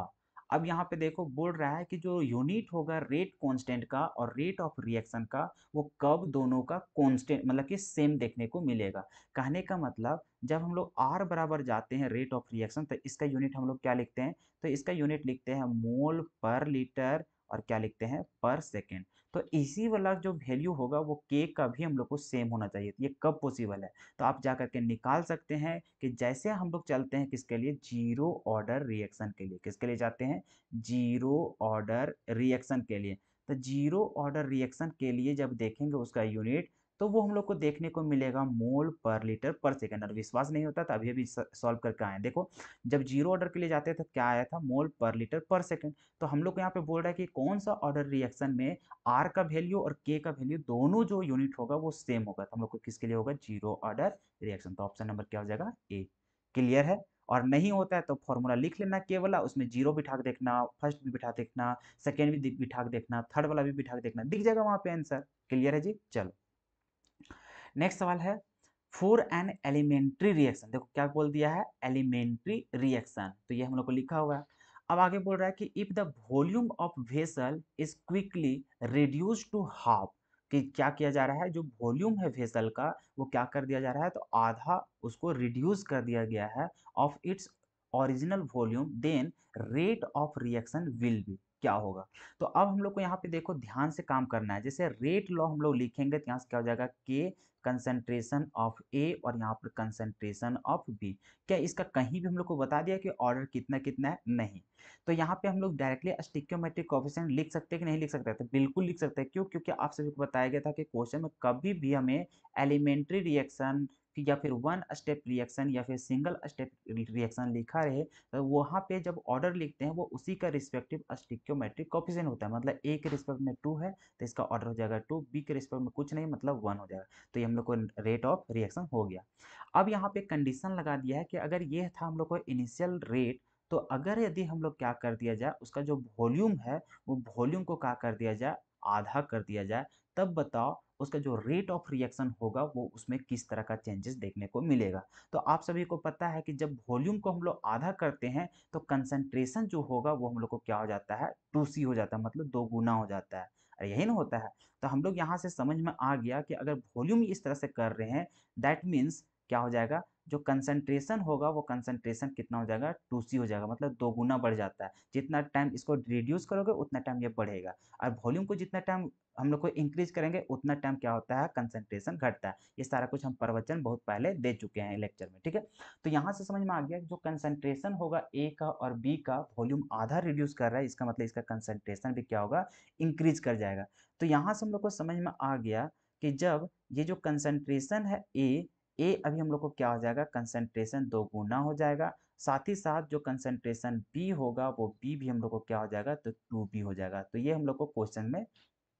अब यहाँ पे देखो बोल रहा है कि जो यूनिट होगा रेट कांस्टेंट का और रेट ऑफ रिएक्शन का वो कब दोनों का कांस्टेंट मतलब कि सेम देखने को मिलेगा कहने का मतलब जब हम लोग आर बराबर जाते हैं रेट ऑफ रिएक्शन तो इसका यूनिट हम लोग क्या लिखते हैं तो इसका यूनिट लिखते हैं मोल पर लीटर और क्या लिखते हैं पर सेकेंड तो इसी वाला जो वैल्यू होगा वो के का भी हम लोग को सेम होना चाहिए ये कब पॉसिबल है तो आप जा करके निकाल सकते हैं कि जैसे हम लोग चलते हैं किसके लिए जीरो ऑर्डर रिएक्शन के लिए किसके लिए जाते हैं जीरो ऑर्डर रिएक्शन के लिए तो जीरो ऑर्डर रिएक्शन के लिए जब देखेंगे उसका यूनिट तो वो हम लोग को देखने को मिलेगा मोल पर लीटर पर सेकेंड और विश्वास नहीं होता तो अभी अभी सॉल्व करके आए देखो जब जीरो ऑर्डर के लिए जाते थे क्या आया था मोल पर लीटर पर सेकेंड तो हम लोग यहाँ पे बोल रहा है कि कौन सा ऑर्डर रिएक्शन में आर का वैल्यू और के का वैल्यू दोनों जो यूनिट होगा वो सेम होगा तो हम लोग को किसके लिए होगा जीरो ऑर्डर रिएक्शन तो ऑप्शन नंबर क्या हो जाएगा ए क्लियर है और नहीं होता है तो फॉर्मूला लिख लेना के वाला उसमें जीरो बिठा के देखना फर्स्ट भी बिठा देखना सेकेंड भी बिठा के देखना थर्ड वाला भी बिठा के देखना दिख जाएगा वहां पे आंसर क्लियर है जी चलो नेक्स्ट सवाल है फॉर एन एलिमेंट्री रिएक्शन देखो क्या बोल दिया है एलिमेंट्री रिएक्शन तो ये हम लोग को लिखा हुआ है अब आगे बोल रहा है कि if the volume of vessel is quickly reduce to half कि क्या किया जा रहा है जो वॉल्यूम है वेसल का वो क्या कर दिया जा रहा है तो आधा उसको रिड्यूस कर दिया गया है of its original volume then rate of reaction will be क्या होगा तो अब हम लोग को यहाँ पे देखो ध्यान से काम करना है जैसे रेट लॉ हम लोग लिखेंगे तो यहाँ से क्या हो जाएगा के कंसंट्रेशन ऑफ ए और यहाँ पर कंसंट्रेशन ऑफ बी क्या इसका कहीं भी हम लोग को बता दिया कि ऑर्डर कितना कितना है नहीं तो यहाँ पे हम लोग डायरेक्टली स्टिक्योमेट्रिक कॉफिशन लिख सकते हैं कि नहीं लिख सकते तो बिल्कुल लिख सकते हैं क्यों क्योंकि आप सभी को बताया गया था कि क्वेश्चन में कभी भी हमें एलिमेंट्री रिएक्शन कि या फिर वन स्टेप रिएक्शन या फिर सिंगल स्टेप रिएक्शन लिखा रहे तो वहाँ पे जब ऑर्डर लिखते हैं वो उसी का रिस्पेक्टिव स्टिक्योमेट्रिक कॉफिशन होता है मतलब ए के रिस्पेक्ट में टू है तो इसका ऑर्डर हो जाएगा टू बी के रिस्पेक्ट में कुछ नहीं मतलब वन हो जाएगा तो ये हम लोग को रेट ऑफ रिएक्शन हो गया अब यहाँ पे कंडीशन लगा दिया है कि अगर ये था हम लोग को इनिशियल रेट तो अगर यदि हम लोग क्या कर दिया जाए उसका जो वॉल्यूम है वो वॉल्यूम को क्या कर दिया जाए आधा कर दिया जाए तब बताओ उसका जो रेट ऑफ रिएक्शन होगा वो उसमें किस तरह का चेंजेस देखने को मिलेगा तो आप सभी को पता है कि जब वॉल्यूम को हम लोग आधा करते हैं तो कंसनट्रेशन जो होगा वो हम लोग को क्या हो जाता है टू हो जाता है मतलब दो गुना हो जाता है और यही ना होता है तो हम लोग यहाँ से समझ में आ गया कि अगर वॉल्यूम इस तरह से कर रहे हैं दैट मीन्स क्या हो जाएगा जो कंसंट्रेशन होगा वो कंसंट्रेशन कितना हो जाएगा टू सी हो जाएगा मतलब दो गुना बढ़ जाता है जितना टाइम इसको रिड्यूस करोगे उतना टाइम ये बढ़ेगा और वॉल्यूम को जितना टाइम हम लोग को इंक्रीज करेंगे उतना टाइम क्या होता है कंसंट्रेशन घटता है ये सारा कुछ हम प्रवचन बहुत पहले दे चुके हैं लेक्चर में ठीक है तो यहाँ से समझ में आ गया जो कंसंट्रेशन होगा ए का और बी का वॉल्यूम आधा रिड्यूस कर रहा है इसका मतलब इसका कंसंट्रेशन भी क्या होगा इंक्रीज कर जाएगा तो यहाँ से हम लोग को समझ में आ गया कि जब ये जो कंसंट्रेशन है ए ए अभी हम लोग को क्या हो जाएगा कंसेंट्रेशन दो गुना हो जाएगा साथ ही साथ जो कंसेंट्रेशन बी होगा वो बी भी हम लोग को क्या हो जाएगा तो टू बी हो जाएगा तो ये हम लोग को क्वेश्चन में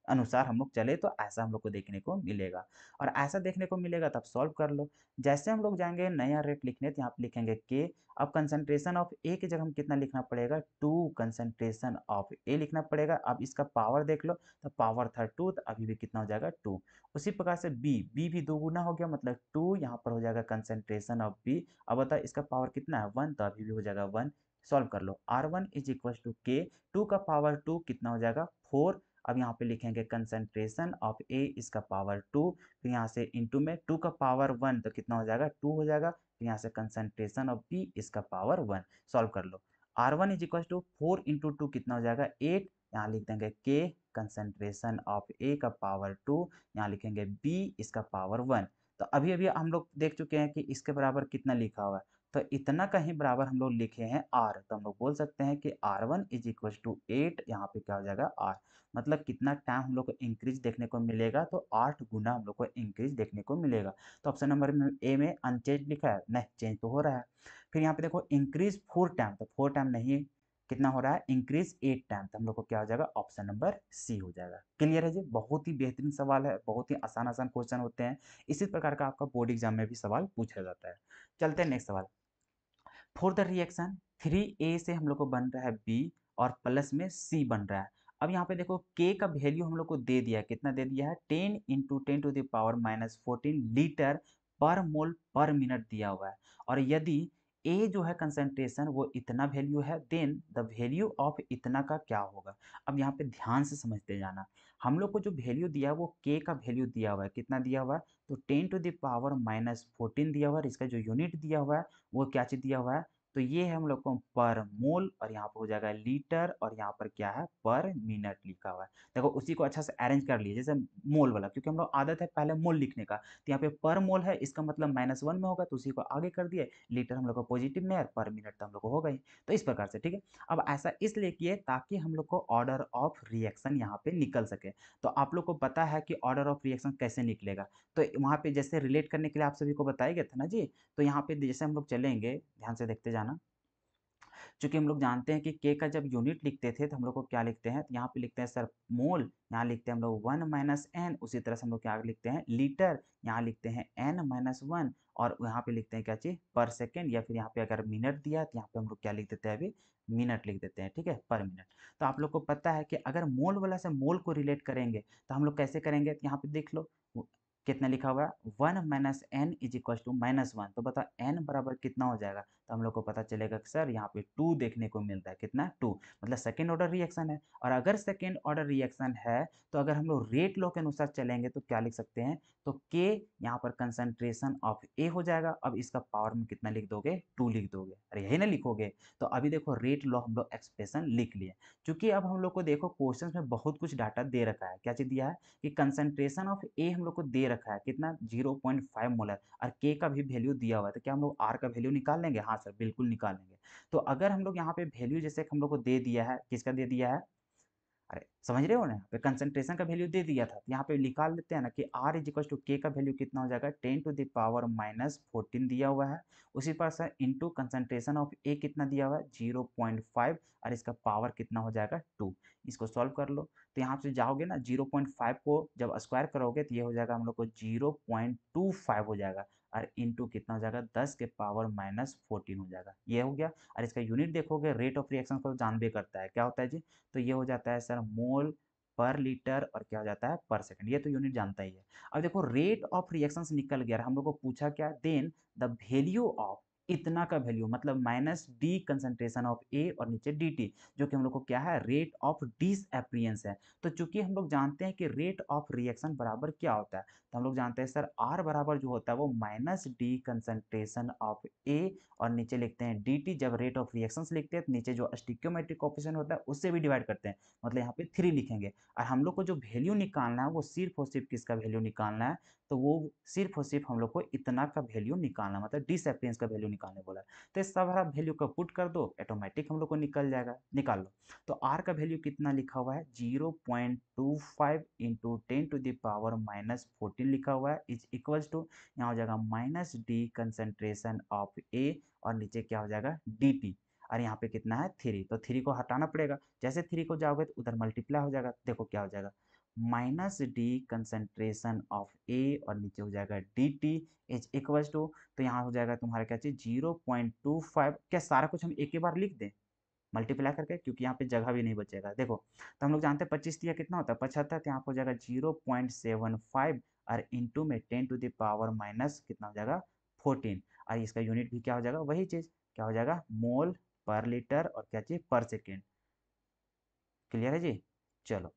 अनुसार हम लोग चले तो ऐसा हम लोग को देखने को मिलेगा और ऐसा देखने को मिलेगा तब सॉल्व कर लो जैसे हम लोग जाएंगे नया रेट लिखने तो यहाँ पर लिखेंगे के अब कंसनट्रेशन ऑफ ए की जगह हम कितना लिखना पड़ेगा टू कंसनट्रेशन ऑफ ए लिखना पड़ेगा अब इसका पावर देख लो तो पावर था टू तो अभी भी कितना हो जाएगा टू उसी प्रकार से बी बी भी दो गुना हो गया मतलब टू यहाँ पर हो जाएगा कंसनट्रेशन ऑफ बी अब बताओ इसका पावर कितना है वन तो अभी भी हो जाएगा वन सॉल्व कर लो R one is equal to K two का पावर टू कितना हो जाएगा फोर अब यहाँ पे लिखेंगे कंसेंट्रेशन ऑफ ए इसका पावर टू फिर यहाँ से इंटू में टू का पावर वन तो कितना हो जाएगा टू हो जाएगा फिर यहाँ से कंसनट्रेशन ऑफ बी इसका पावर वन सॉल्व कर लो R one is equal to four into two कितना हो जाएगा एट यहाँ लिख देंगे के कंसेंट्रेशन ऑफ ए का पावर टू यहाँ लिखेंगे बी इसका पावर वन तो अभी अभी हम लोग देख चुके हैं कि इसके बराबर कितना लिखा हुआ है तो इतना कहीं बराबर हम लोग लिखे हैं आर तो हम लोग बोल सकते हैं कि R one is equal to eight यहाँ पे क्या हो जाएगा आर मतलब कितना टाइम हम लोग को इंक्रीज देखने को मिलेगा तो आठ गुना हम लोग को इंक्रीज देखने को मिलेगा तो ऑप्शन नंबर में ए में अनचेंज लिखा है नहीं चेंज तो हो रहा है फिर यहाँ पे देखो इंक्रीज फोर टाइम तो फोर टाइम नहीं कितना हो रहा है इंक्रीज एट टाइम तो हम लोग को क्या हो जाएगा ऑप्शन नंबर सी हो जाएगा क्लियर है जी बहुत ही बेहतरीन सवाल है बहुत ही आसान आसान क्वेश्चन होते हैं इसी प्रकार का आपका बोर्ड एग्जाम में भी सवाल पूछा जाता है चलते हैं नेक्स्ट सवाल for the reaction three A से हम लोग को बन रहा है बी और प्लस में सी बन रहा है अब यहाँ पे देखो के का वैल्यू हम लोग को दे दिया है कितना दे दिया है ten into ten to the power minus fourteen litre per mole पर मिनट दिया हुआ है और यदि ए जो है कंसेंट्रेशन वो इतना वैल्यू है देन द वैल्यू ऑफ इतना का क्या होगा अब यहाँ पे ध्यान से समझते जाना हम लोग को जो वैल्यू दिया है वो के का वैल्यू दिया हुआ है कितना दिया हुआ है तो ten to the power minus fourteen दिया हुआ है इसका जो यूनिट दिया हुआ है वो क्या चीज़ दिया हुआ है तो ये है हम लोग को पर मोल और यहाँ पर हो जाएगा लीटर और यहाँ पर क्या है पर मिनट लिखा हुआ है देखो उसी को अच्छा से अरेंज कर लीजिए जैसे मोल वाला क्योंकि हम लोग आदत है पहले मोल लिखने का तो यहाँ पे पर मोल है इसका मतलब माइनस वन में होगा तो उसी को आगे कर दिए लीटर हम लोग को पॉजिटिव में और पर मिनट तो हम लोग को हो गई तो इस प्रकार से ठीक है अब ऐसा इसलिए किए ताकि हम लोग को ऑर्डर ऑफ रिएक्शन यहाँ पे निकल सके तो आप लोग को पता है कि ऑर्डर ऑफ रिएक्शन कैसे निकलेगा तो वहाँ पे जैसे रिलेट करने के लिए आप सभी को बताया गया था ना जी तो यहाँ पे जैसे हम लोग चलेंगे ध्यान से देखते जाए जाना चूंकि हम लोग जानते हैं कि के का जब यूनिट लिखते थे तो हम लोग को क्या लिखते हैं तो यहाँ पे लिखते हैं सर मोल यहाँ लिखते हैं हम लोग वन माइनस एन उसी तरह से हम लोग क्या लिखते हैं लीटर यहाँ लिखते हैं एन माइनस वन और यहाँ पे लिखते हैं क्या चीज पर सेकेंड या फिर यहाँ पे अगर मिनट दिया तो यहाँ पे हम लोग क्या लिख देते हैं अभी मिनट लिख देते हैं ठीक है पर मिनट तो आप लोग को पता है कि अगर मोल वाला से मोल को रिलेट करेंगे तो हम लोग कैसे करेंगे तो यहाँ पे देख लो कितना लिखा हुआ है one minus N is equal to minus one तो बताओ एन बराबर कितना हो जाएगा तो हम लोग को पता चलेगा कि सर यहाँ पे टू देखने को मिलता है कितना टू मतलब सेकेंड ऑर्डर रिएक्शन है और अगर सेकेंड ऑर्डर रिएक्शन है तो अगर हम लोग रेट लॉ के अनुसार चलेंगे तो क्या लिख सकते हैं तो के यहाँ पर कंसनट्रेशन ऑफ ए हो जाएगा अब इसका पावर में कितना लिख दोगे टू लिख दोगे अरे यही ना लिखोगे तो अभी देखो रेट लॉ हम लोग एक्सप्रेशन लिख लिए चूंकि अब हम लोग को देखो क्वेश्चन में बहुत कुछ डाटा दे रखा है क्या चीज़ दिया है कि कंसनट्रेशन ऑफ ए हम लोग को दे रखा है कितना 0.5 मोलर और के का भी वैल्यू दिया हुआ है तो क्या हम लोग आर का वैल्यू निकाल लेंगे हाँ सर बिल्कुल निकाल लेंगे तो अगर हम लोग यहाँ पे वैल्यू जैसे हम लोग को दे दिया है किसका दे दिया है अरे समझ रहे हो ना पे कंसंट्रेशन का वैल्यू दे दिया था तो यहाँ पे निकाल लेते हैं ना कि आर इज इक्वल टू के का वैल्यू कितना हो जाएगा ten to the power minus fourteen दिया हुआ है उसी पास इंटू कंसंट्रेशन ऑफ ए कितना दिया हुआ है जीरो पॉइंट फाइव और इसका पावर कितना हो जाएगा टू इसको सॉल्व कर लो तो यहाँ से जाओगे ना जीरो पॉइंट फाइव को जब स्क्वायर करोगे तो ये हो जाएगा हम लोग को जीरो पॉइंट टू फाइव हो जाएगा और इनटू कितना हो जाएगा दस के पावर माइनस फोर्टीन हो जाएगा ये हो गया और इसका यूनिट देखोगे रेट ऑफ रिएक्शन को तो भी करता है क्या होता है जी तो ये हो जाता है सर मोल पर लीटर और क्या हो जाता है पर सेकंड ये तो यूनिट जानता ही है अब देखो रेट ऑफ रिएक्शंस निकल गया हम लोग को पूछा क्या देन द वैल्यू ऑफ इतना का वैल्यू मतलब minus D concentration of A और नीचे डी जो कि हम लोग को क्या है रेट ऑफ डिस एप्रियंस है तो चूंकि हम लोग जानते हैं कि रेट ऑफ रिएक्शन बराबर क्या होता है तो हम लोग जानते हैं सर आर बराबर जो होता है वो minus D concentration of A और नीचे लिखते हैं डी टी जब रेट ऑफ रिएक्शन लिखते हैं तो नीचे जो अस्टिक्योमेट्रिक ऑपरेशन होता है उससे भी डिवाइड करते हैं मतलब यहाँ पे थ्री लिखेंगे और हम लोग को जो वैल्यू निकालना है वो सिर्फ और सिर्फ किसका वैल्यू निकालना है तो वो सिर्फ और सिर्फ हम लोग को इतना का वैल्यू निकालना मतलब डिस एप्रियंस का वैल्यू निकालने बोला है तो इस सब हरा वैल्यू का पुट कर दो ऑटोमेटिक हम लोग को निकल जाएगा निकाल लो तो आर का वैल्यू कितना लिखा हुआ है zero point two five into ten to the power minus fourteen लिखा हुआ है इज इक्वल्स टू यहाँ हो जाएगा minus D concentration of A और नीचे क्या हो जाएगा डी टी और यहाँ पे कितना है थ्री तो थ्री को हटाना पड़ेगा जैसे थ्री को जाओगे तो उधर मल्टीप्लाई हो जाएगा देखो क्या हो जाएगा minus D concentration of A और नीचे हो जाएगा D T is equal to तो यहाँ हो जाएगा तुम्हारा क्या चाहिए जीरो पॉइंट टू फाइव क्या सारा कुछ हम एक ही बार लिख दें मल्टीप्लाई करके क्योंकि यहाँ पे जगह भी नहीं बचेगा देखो तो हम लोग जानते हैं पच्चीस दिया कितना होता है पचहत्तर तो यहाँ पर हो जाएगा जीरो पॉइंट सेवन फाइव और इंटू में टेन टू दावर माइनस कितना हो जाएगा फोर्टीन और इसका यूनिट भी क्या हो जाएगा वही चीज़ क्या हो जाएगा मोल पर लीटर और क्या चाहिए पर सेकेंड क्लियर है जी चलो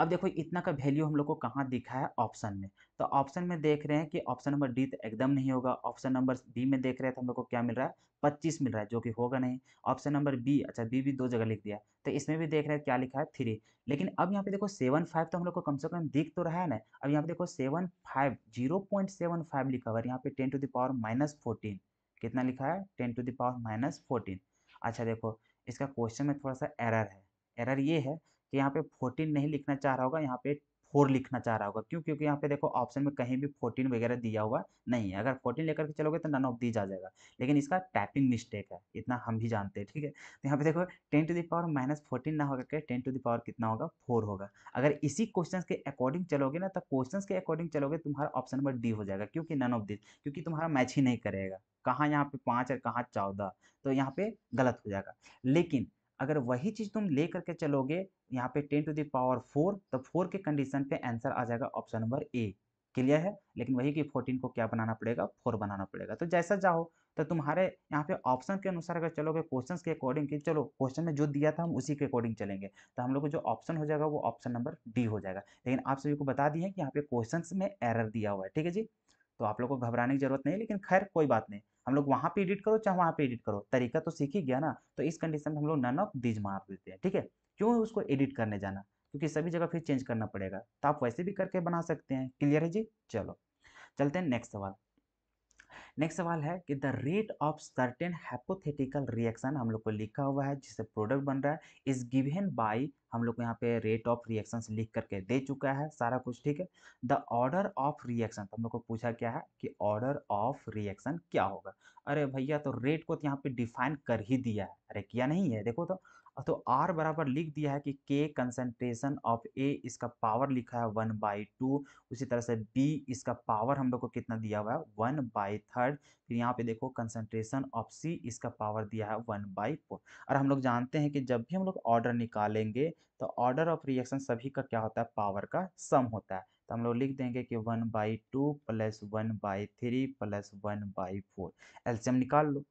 अब देखो इतना का वैल्यू हम लोग को कहाँ दिखा है ऑप्शन में तो ऑप्शन में देख रहे हैं कि ऑप्शन नंबर डी तो एकदम नहीं होगा ऑप्शन नंबर बी में देख रहे हैं तो हम लोग को क्या मिल रहा है पच्चीस मिल रहा है जो कि होगा नहीं ऑप्शन नंबर बी अच्छा बी भी दो जगह लिख दिया तो इसमें भी देख रहे हैं क्या लिखा है थ्री लेकिन अब यहाँ पे देखो सेवन फाइव तो हम लोग को कम से कम दिख तो रहा है ना अब यहाँ पे देखो seven five zero point seven five लिखा हुआ है यहाँ पे ten to the power minus fourteen कितना लिखा है ten to the power minus fourteen अच्छा देखो इसका क्वेश्चन में थोड़ा सा एरर है एरर ये है यहाँ पे फोर्टीन नहीं लिखना चाह रहा होगा यहाँ पे फोर लिखना चाह रहा होगा क्यों क्योंकि यहाँ पे देखो ऑप्शन में कहीं भी फोर्टीन वगैरह दिया हुआ नहीं है अगर फोर्टीन लेकर के चलोगे तो नन ऑफ दीज आ जाएगा लेकिन इसका टाइपिंग मिस्टेक है इतना हम भी जानते हैं ठीक है तो यहाँ पे देखो ten to the power minus fourteen ना होकर टेन टू दावर कितना होगा फोर होगा अगर इसी क्वेश्चन के अकॉर्डिंग चलोगे ना तो क्वेश्चन के अकॉर्डिंग चलोगे तुम्हारा ऑप्शन नंबर डी हो जाएगा क्योंकि नन ऑफ दीज क्योंकि तुम्हारा मैच ही नहीं करेगा कहाँ यहाँ पे पाँच और कहाँ चौदह तो यहाँ पे गलत हो जाएगा लेकिन अगर वही चीज़ तुम ले करके चलोगे यहाँ पे टेन टू दावर फोर तो फोर के कंडीशन पे आंसर आ जाएगा ऑप्शन नंबर ए क्लियर है लेकिन वही कि फोर्टीन को क्या बनाना पड़ेगा फोर बनाना पड़ेगा तो जैसा चाहो तो तुम्हारे यहाँ पे ऑप्शन के अनुसार अगर चलोगे क्वेश्चंस के अकॉर्डिंग कि चलो क्वेश्चन में जो दिया था हम उसी के अकॉर्डिंग चलेंगे तो हम लोग को जो ऑप्शन हो जाएगा वो ऑप्शन नंबर डी हो जाएगा लेकिन आप सभी को बता दिए कि यहाँ पे क्वेश्चन में एरर दिया हुआ है ठीक है जी तो आप लोग को घबराने की जरूरत नहीं लेकिन खैर कोई बात नहीं हम लोग वहां पे एडिट करो चाहे वहां पे एडिट करो तरीका तो सीख ही गया ना तो इस कंडीशन में हम लोग नन ऑफ दीज मार देते हैं ठीक है क्यों उसको एडिट करने जाना क्योंकि सभी जगह फिर चेंज करना पड़ेगा तो आप वैसे भी करके बना सकते हैं क्लियर है जी चलो चलते हैं नेक्स्ट सवाल नेक्स्ट सवाल है कि the rate of certain hypothetical reaction हम लोग को लिखा हुआ है जिससे प्रोडक्ट बन रहा है इज गिवेन बाय हम लोग को यहाँ पे रेट ऑफ रिएक्शन लिख करके दे चुका है सारा कुछ ठीक है द ऑर्डर ऑफ रिएक्शन हम लोग को पूछा क्या है कि ऑर्डर ऑफ रिएक्शन क्या होगा अरे भैया तो रेट को तो यहाँ पे डिफाइन कर ही दिया है अरे किया नहीं है देखो तो तो आर बराबर लिख दिया है कि के कंसेंट्रेशन ऑफ ए इसका पावर लिखा है वन बाई टू उसी तरह से बी इसका पावर हम लोग को कितना दिया हुआ है वन बाई थर्ड फिर यहाँ पे देखो कंसेंट्रेशन ऑफ सी इसका पावर दिया है वन बाई फोर और हम लोग जानते हैं कि जब भी हम लोग ऑर्डर निकालेंगे तो ऑर्डर ऑफ रिएक्शन सभी का क्या होता है पावर का सम होता है तो हम लोग लिख देंगे कि one by two plus one by three plus one by four LCM निकाल लो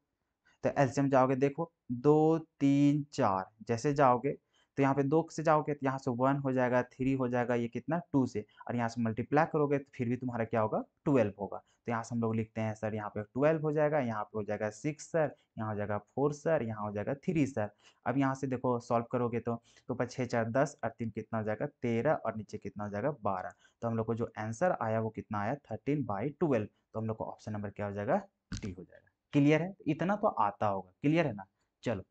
तो एलसीएम जाओगे देखो दो तीन चार जैसे जाओगे तो यहाँ पे दो से जाओगे तो यहाँ से वन हो जाएगा थ्री हो जाएगा ये कितना टू से और यहाँ से मल्टीप्लाई करोगे तो फिर भी तुम्हारा क्या होगा ट्वेल्व होगा तो यहाँ से हम लोग लिखते हैं सर यहाँ पे ट्वेल्व हो जाएगा यहाँ पे हो जाएगा सिक्स सर यहाँ हो जाएगा फोर सर यहाँ हो जाएगा थ्री सर अब यहाँ से देखो सॉल्व करोगे तो तो पर छः चार दस और तीन कितना हो जाएगा तेरह और नीचे कितना हो जाएगा बारह तो हम लोग को जो आंसर आया वो कितना आया थर्टीन बाई ट्वेल्व तो हम लोग को ऑप्शन नंबर क्या हो जाएगा डी हो जाएगा क्लियर है इतना तो आता होगा क्लियर है ना चलो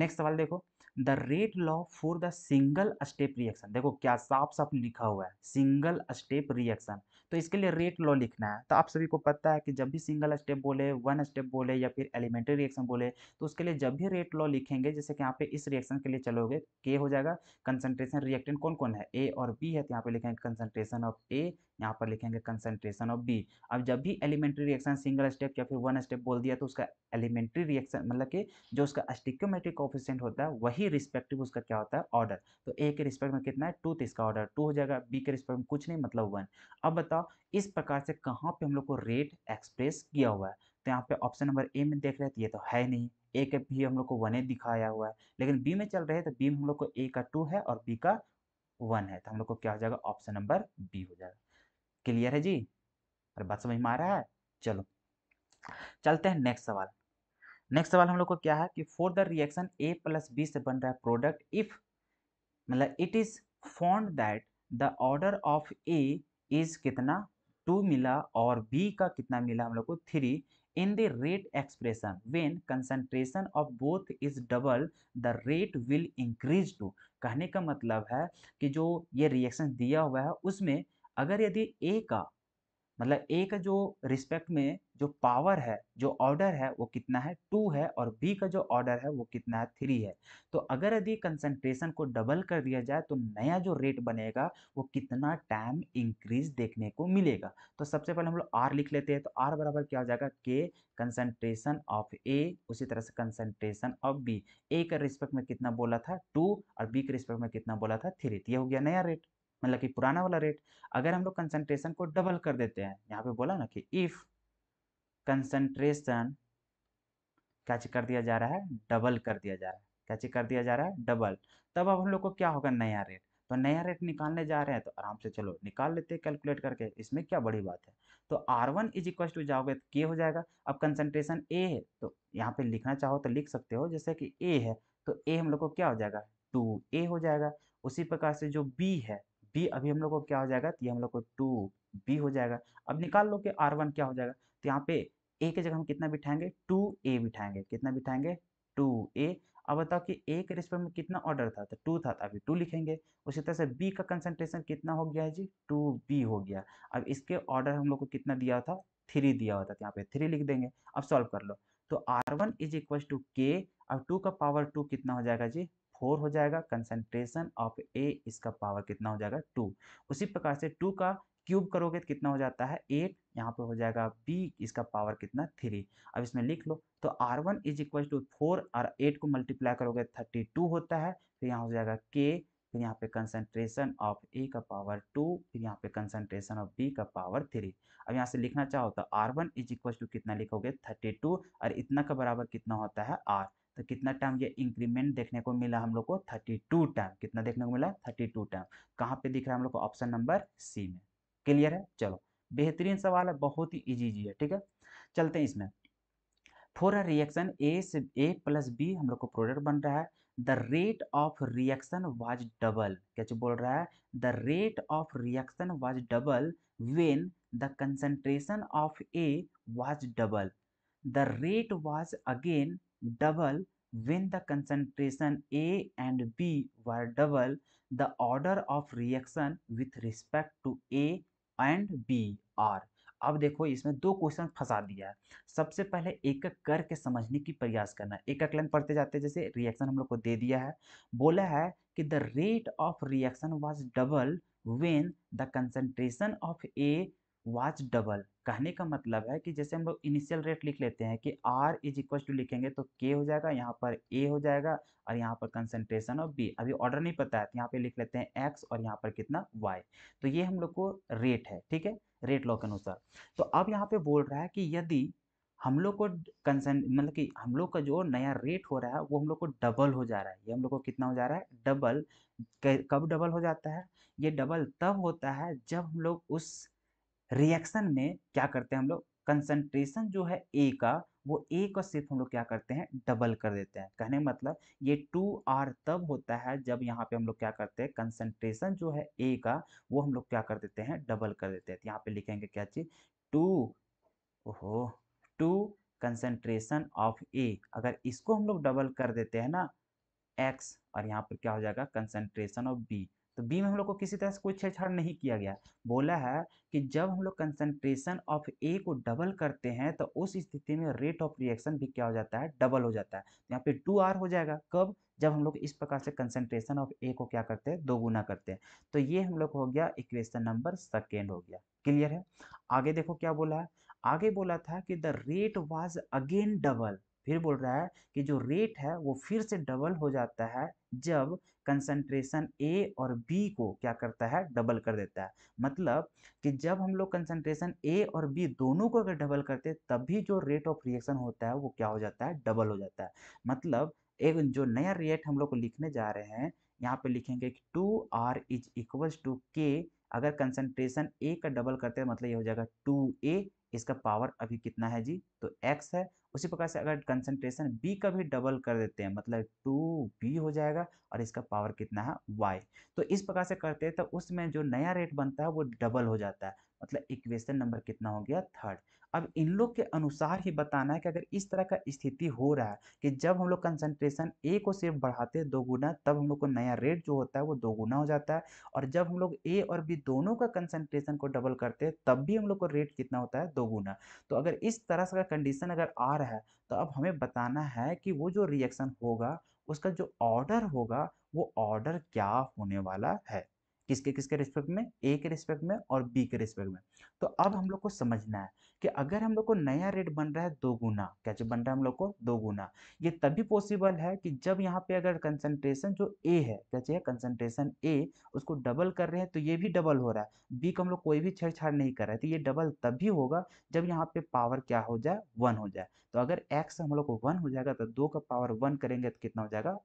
नेक्स्ट सवाल देखो the rate law for the single step reaction देखो क्या साफ साफ लिखा हुआ है सिंगल स्टेप रिएक्शन तो इसके लिए रेट लॉ लिखना है तो आप सभी को पता है कि जब भी सिंगल स्टेप बोले वन स्टेप बोले या फिर एलिमेंट्री रिएक्शन बोले तो उसके लिए जब भी रेट लॉ लिखेंगे जैसे कि यहाँ पे इस रिएक्शन के लिए चलोगे के हो जाएगा कंसनट्रेशन रिएक्टेंट कौन कौन है ए और बी है तो यहाँ पे लिखेंगे कंसनट्रेशन ऑफ ए यहाँ पर लिखेंगे कंसनट्रेशन ऑफ बी अब जब भी एलिमेंट्री रिएक्शन सिंगल स्टेप या फिर वन स्टेप बोल दिया तो उसका एलिमेंट्री रिएक्शन मतलब कि जो उसका स्टिक्योमेट्रिक ऑफिशेंट होता है वही रिस्पेक्टिव उसका क्या होता है ऑर्डर तो ए के रिस्पेक्ट में कितना है टू तो इसका ऑर्डर टू हो जाएगा बी के रिस्पेक्ट में कुछ नहीं मतलब वन अब बताओ इस प्रकार से कहाँ पर हम लोग को रेट एक्सप्रेस किया हुआ है तो यहाँ पे ऑप्शन नंबर ए में देख रहे थे तो ये तो है नहीं ए के भी हम लोग को वन ए दिखाया हुआ है लेकिन बी में चल रहे हैं तो बी में हम लोग को ए का टू है और बी का वन है तो हम लोग को क्या हो जाएगा ऑप्शन नंबर बी हो जाएगा क्लियर है जी अरे बात समझ में आ रहा है चलो चलते हैं नेक्स्ट सवाल नेक्स्ट सवाल हम लोग को क्या है कि for the reaction A plus B से बन रहा है प्रोडक्ट इफ मतलब it is found that the order of A is कितना टू मिला और बी का कितना मिला हम लोग को three in the rate expression when concentration of both is double the rate will increase two कहने का मतलब है कि जो ये रिएक्शन दिया हुआ है उसमें अगर यदि ए का मतलब ए का जो रिस्पेक्ट में जो पावर है जो ऑर्डर है वो कितना है टू है और बी का जो ऑर्डर है वो कितना है थ्री है तो अगर यदि कंसंट्रेशन को डबल कर दिया जाए तो नया जो रेट बनेगा वो कितना टाइम इंक्रीज देखने को मिलेगा तो सबसे पहले हम लोग आर लिख लेते हैं तो आर बराबर क्या हो जाएगा के कंसनट्रेशन ऑफ ए उसी तरह से कंसनट्रेशन ऑफ बी ए के रिस्पेक्ट में कितना बोला था टू और बी के रिस्पेक्ट में कितना बोला था थ्री तो यह हो गया नया रेट मतलब कि पुराना वाला रेट अगर हम लोग कंसनट्रेशन को डबल कर देते हैं यहाँ पे बोला ना कि इफ कंसनट्रेशन क्या कर दिया जा रहा है डबल कर दिया जा रहा है क्या चीज कर दिया जा रहा है डबल तब अब हम लोग को क्या होगा नया रेट तो नया रेट निकालने जा रहे हैं तो आराम से चलो निकाल लेते हैं कैलकुलेट करके इसमें क्या बड़ी बात है तो R one is equal to जाओगे तो के हो जाएगा अब कंसनट्रेशन ए है तो यहाँ पे लिखना चाहो तो लिख सकते हो जैसे कि ए है तो ए हम लोग को क्या हो जाएगा टू ए हो जाएगा उसी प्रकार से जो बी है बी अभी हम लोग को क्या हो जाएगा तो ये हम लोग को टू बी हो जाएगा अब निकाल लो कि आर वन क्या हो जाएगा तो यहाँ पे ए के जगह हम कितना बिठाएंगे टू ए बिठाएंगे कितना बिठाएंगे टू ए अब बताओ कि ए के रिस्पेक्ट में कितना ऑर्डर था तो टू था तो अभी टू लिखेंगे उसी तरह से बी का कंसंट्रेशन कितना हो गया है जी टू बी हो गया अब इसके ऑर्डर हम लोग को कितना दिया था थ्री दिया होता तो यहाँ पे थ्री लिख देंगे अब सॉल्व कर लो तो R one is equal to K अब टू का पावर टू कितना हो जाएगा जी फोर हो जाएगा कंसनट्रेशन ऑफ ए इसका पावर कितना हो जाएगा टू उसी प्रकार से टू का क्यूब करोगे तो कितना हो जाता है एट यहाँ पे हो जाएगा बी इसका पावर कितना थ्री अब इसमें लिख लो तो R one is equal to four और एट को मल्टीप्लाई करोगे थर्टी टू होता है फिर यहाँ हो जाएगा के फिर यहाँ पे कंसनट्रेशन ऑफ ए का पावर टू फिर यहाँ पे कंसनट्रेशन ऑफ बी का पावर थ्री अब यहाँ से लिखना चाहो तो R one is equal to कितना लिखोगे थर्टी टू और इतना का बराबर कितना होता है आर तो कितना टाइम ये इंक्रीमेंट देखने को मिला हम लोग को थर्टी टू टर्म कितना देखने को मिला थर्टी टू टर्म कहाँ पे दिख रहा है हम लोग को ऑप्शन नंबर सी में क्लियर है चलो बेहतरीन सवाल है बहुत ही इजी जी है ठीक है चलते हैं इसमें फॉर अ रिएक्शन ए से ए प्लस बी हम लोग को प्रोडक्ट बन रहा है the rate of reaction was double क्या बोल रहा है the rate of reaction was double when the concentration of A was double the rate was again double when the concentration A and B were double, the order of reaction with respect to A and B are. अब देखो इसमें दो question फंसा दिया है सबसे पहले एक एक करके समझने की प्रयास करना एक एक लाइन पढ़ते जाते जैसे रिएक्शन हम लोग को दे दिया है बोला है कि the rate of reaction was double when the concentration of A was double कहने का मतलब है कि जैसे हम लोग इनिशियल रेट लिख लेते हैं कि आर इज इक्वल टू लिखेंगे तो के हो जाएगा यहाँ पर ए हो जाएगा और यहाँ पर कंसनट्रेशन ऑफ बी अभी ऑर्डर नहीं पता है तो यहाँ पे लिख लेते हैं एक्स और यहाँ पर कितना वाई तो ये हम लोग को रेट है ठीक है रेट लॉ के अनुसार तो अब यहाँ पे बोल रहा है कि यदि हम लोग को कंसन मतलब कि हम लोग का जो नया रेट हो रहा है वो हम लोग को डबल हो जा रहा है ये हम लोग को कितना हो जा रहा है डबल कब डबल हो जाता है ये डबल तब होता है जब हम लोग उस रिएक्शन में क्या करते हैं हम लोग कंसंट्रेशन जो है ए का वो ए का सिर्फ हम लोग क्या करते हैं डबल कर देते हैं कहने मतलब ये टू आर तब होता है जब यहाँ पे हम लोग क्या करते हैं कंसंट्रेशन जो है ए का वो हम लोग क्या कर देते हैं डबल कर देते हैं तो यहाँ पे लिखेंगे क्या चीज टू ओहो टू कंसंट्रेशन ऑफ ए अगर इसको हम लोग डबल कर देते हैं ना एक्स और यहाँ पर क्या हो जाएगा कंसेंट्रेशन ऑफ बी तो बी में हम लोग को किसी तरह से कोई छेड़छाड़ नहीं किया गया बोला है कि जब हम लोग कंसनट्रेशन ऑफ ए को डबल करते हैं तो उस स्थिति में रेट ऑफ रिएक्शन भी क्या हो जाता है डबल हो जाता है तो यहाँ पे टू आर हो जाएगा कब जब हम लोग इस प्रकार से कंसनट्रेशन ऑफ ए को क्या करते हैं दोगुना करते हैं तो ये हम लोग हो गया इक्वेशन नंबर सेकेंड हो गया क्लियर है आगे देखो क्या बोला है आगे बोला था कि the rate was again double फिर बोल रहा है कि जो रेट है वो फिर से डबल हो जाता है जब कंसंट्रेशन ए और बी को क्या करता है डबल कर देता है मतलब कि जब हम लोग कंसंट्रेशन ए और बी दोनों को अगर डबल करते तब भी जो रेट ऑफ रिएक्शन होता है वो क्या हो जाता है डबल हो जाता है मतलब एक जो नया रेट हम लोग को लिखने जा रहे हैं यहाँ पे लिखेंगे कि two R is equals to K अगर कंसंट्रेशन ए का डबल करते हैं मतलब ये हो जाएगा टू ए इसका पावर अभी कितना है जी तो x है उसी प्रकार से अगर कंसंट्रेशन b का भी डबल कर देते हैं मतलब टू बी हो जाएगा और इसका पावर कितना है y तो इस प्रकार से करते हैं तो उसमें जो नया रेट बनता है वो डबल हो जाता है मतलब इक्वेशन नंबर कितना हो गया थर्ड अब इन लोग के अनुसार ही बताना है कि अगर इस तरह का स्थिति हो रहा है कि जब हम लोग कंसंट्रेशन ए को सिर्फ बढ़ाते हैं दो गुना तब हम लोग को नया रेट जो होता है वो दो गुना हो जाता है और जब हम लोग ए और बी दोनों का कंसंट्रेशन को डबल करते हैं तब भी हम लोग को रेट कितना होता है दो गुना तो अगर इस तरह का कंडीशन अगर आ रहा है तो अब हमें बताना है कि वो जो रिएक्शन होगा उसका जो ऑर्डर होगा वो ऑर्डर क्या होने वाला है किसके किसके रिस्पेक्ट में ए के रिस्पेक्ट में और बी के रिस्पेक्ट में तो अब हम लोग को समझना है कि अगर हम लोग को नया रेट बन रहा है दो गुना क्या जो बन रहा है हम लोग को दो गुना ये तभी पॉसिबल है कि जब यहाँ पे अगर कंसनट्रेशन जो ए है क्या चाहिए कंसनट्रेशन ए उसको डबल कर रहे हैं तो ये भी डबल हो रहा है बी का हम लोग कोई भी छेड़छाड़ नहीं कर रहे तो ये डबल तभी होगा जब यहाँ पे पावर क्या हो जाए वन हो जाए तो अगर एक्स हम लोग को वन हो जाएगा तो दो का पावर वन करेंगे तो कितना हो जाएगा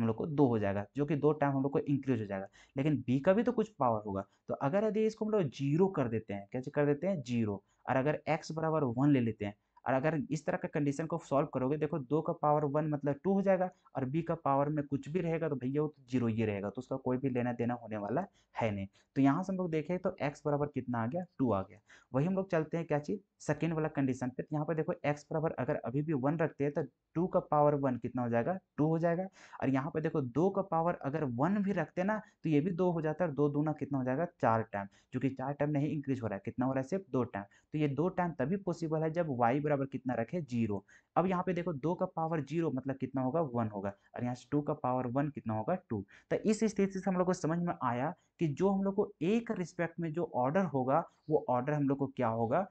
हम लोग को दो हो जाएगा जो कि दो टाइम हम लोग को इंक्रीज हो जाएगा लेकिन बी का भी तो कुछ पावर होगा तो अगर यदि इसको हम लोग जीरो कर देते हैं कैसे कर देते हैं जीरो और अगर एक्स बराबर वन ले लेते हैं और अगर इस तरह का कंडीशन को सॉल्व करोगे देखो दो का पावर वन मतलब टू हो जाएगा और बी का पावर में कुछ भी रहेगा तो भैया वो तो जीरो ही रहेगा तो उसका कोई भी लेना देना होने वाला है नहीं तो यहाँ से हम लोग देखें तो एक्स बराबर कितना आ गया टू आ गया वही हम लोग चलते हैं क्या चीज़ सेकेंड वाला कंडीशन पे तो यहाँ पर देखो एक्स बराबर अगर अभी भी वन रखते हैं तो टू का पावर वन कितना हो जाएगा टू हो जाएगा और यहाँ पर देखो दो का पावर अगर वन भी रखते ना तो ये भी दो हो जाता है और दो दूना कितना हो जाएगा चार टाइम चूँकि चार टाइम नहीं इंक्रीज हो रहा है कितना हो रहा है सिर्फ दो टाइम तो ये दो टाइम तभी पॉसिबल है जब वाई बराबर बराबर कितना रखे जीरो अब यहाँ पे देखो दो का पावर जीरो मतलब कितना होगा वन होगा और यहाँ से टू का पावर वन कितना होगा टू तो इस स्थिति से हम लोग को समझ में आया कि जो हम लोग को एक रिस्पेक्ट में जो ऑर्डर होगा वो ऑर्डर हम लोग को क्या होगा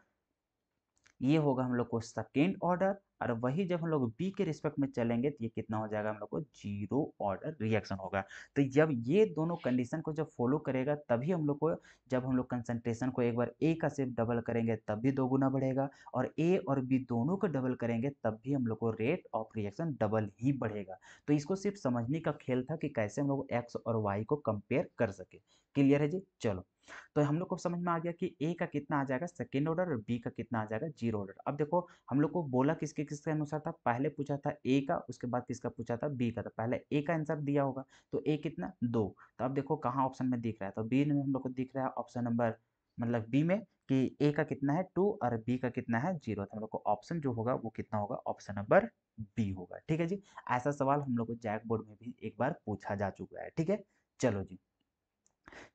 ये होगा हम लोग को सेकेंड ऑर्डर और वही जब हम लोग बी के रिस्पेक्ट में चलेंगे तो ये कितना हो जाएगा हम लोग को जीरो ऑर्डर रिएक्शन होगा तो जब ये दोनों कंडीशन को जब फॉलो करेगा तभी हम लोग को जब हम लोग कंसनट्रेशन को एक बार ए का सिर्फ डबल करेंगे तब भी दो गुना बढ़ेगा और ए और बी दोनों को डबल करेंगे तब भी हम लोग को रेट ऑफ रिएक्शन डबल ही बढ़ेगा तो इसको सिर्फ समझने का खेल था कि कैसे हम लोग एक्स और वाई को कंपेयर कर सके क्लियर है जी चलो तो हम लोग को समझ में आ गया कि ए का कितना आ जाएगा सेकेंड ऑर्डर और बी का कितना आ जाएगा जीरो ऑर्डर अब देखो हम लोग को बोला किसके किसके अनुसार था पहले पूछा था ए का उसके बाद किसका पूछा था बी का था पहले ए का आंसर दिया होगा तो ए कितना दो तो अब देखो कहाँ ऑप्शन में दिख रहा है तो बी में हम लोग को दिख रहा है ऑप्शन नंबर मतलब बी में कि ए का कितना है टू और बी का कितना है जीरो तो हम लोग को ऑप्शन जो होगा वो कितना होगा ऑप्शन नंबर बी होगा ठीक है जी ऐसा सवाल हम लोग को जैक बोर्ड में भी एक बार पूछा जा चुका है ठीक है चलो जी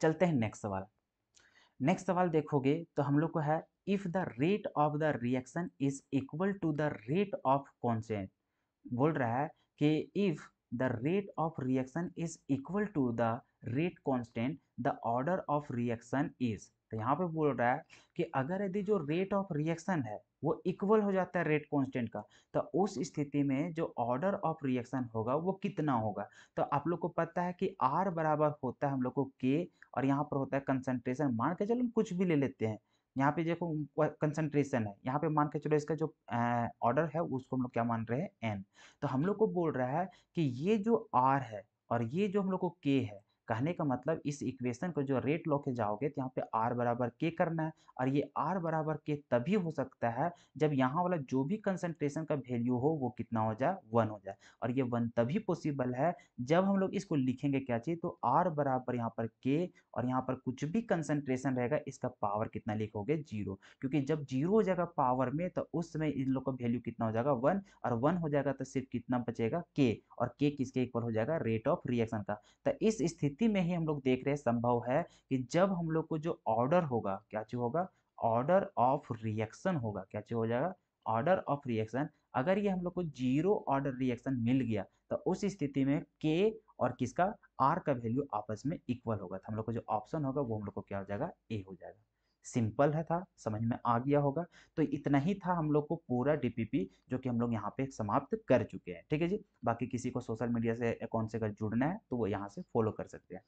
चलते हैं नेक्स्ट सवाल नेक्स्ट सवाल देखोगे तो हम लोग को है if the rate of the reaction is equal to the rate of constant बोल रहा है कि if the rate of reaction is equal to the rate constant the order of reaction is तो यहाँ पे बोल रहा है कि अगर यदि जो रेट ऑफ रिएक्शन है वो इक्वल हो जाता है रेट कॉन्स्टेंट का तो उस स्थिति में जो ऑर्डर ऑफ रिएक्शन होगा वो कितना होगा तो आप लोग को पता है कि आर बराबर होता है हम लोग को के और यहाँ पर होता है कंसनट्रेशन मान के चलो हम कुछ भी ले लेते हैं यहाँ पे देखो कंसंट्रेशन है यहाँ पे मान के चलो इसका जो ऑर्डर है उसको हम लोग क्या मान रहे हैं एन तो हम लोग को बोल रहा है कि ये जो आर है और ये जो हम लोग को के है कहने का मतलब इस इक्वेशन को जो रेट लॉ के जाओगे तो यहाँ पे आर बराबर के करना है और ये आर बराबर के तभी हो सकता है जब यहाँ वाला जो भी कंसनट्रेशन का वैल्यू हो वो कितना हो जाए वन हो जाए और ये वन तभी पॉसिबल है जब हम लोग इसको लिखेंगे क्या चीज़ तो आर बराबर यहाँ पर के और यहाँ पर कुछ भी कंसनट्रेशन रहेगा इसका पावर कितना लिखोगे जीरो क्योंकि जब जीरो हो जाएगा पावर में तो उस समय इन लोग का वैल्यू कितना हो जाएगा वन और वन हो जाएगा तो सिर्फ कितना बचेगा के और के किसके इक्वल हो जाएगा रेट ऑफ रिएक्शन का तो इस स्थिति स्थिति में ही हम लोग देख रहे हैं संभव है कि जब हम लोग को जो ऑर्डर होगा क्या चीज होगा ऑर्डर ऑफ रिएक्शन होगा क्या चीज हो जाएगा ऑर्डर ऑफ रिएक्शन अगर ये हम लोग को जीरो ऑर्डर रिएक्शन मिल गया तो उस स्थिति में के और किसका आर का वैल्यू आपस में इक्वल होगा तो हम लोग को जो ऑप्शन होगा वो हम लोग को क्या हो जाएगा ए हो जाएगा सिंपल है था समझ में आ गया होगा तो इतना ही था हम लोग को पूरा डीपीपी जो कि हम लोग यहाँ पे समाप्त कर चुके हैं ठीक है जी बाकी किसी को सोशल मीडिया से अकाउंट से अगर जुड़ना है तो वो यहाँ से फॉलो कर सकते हैं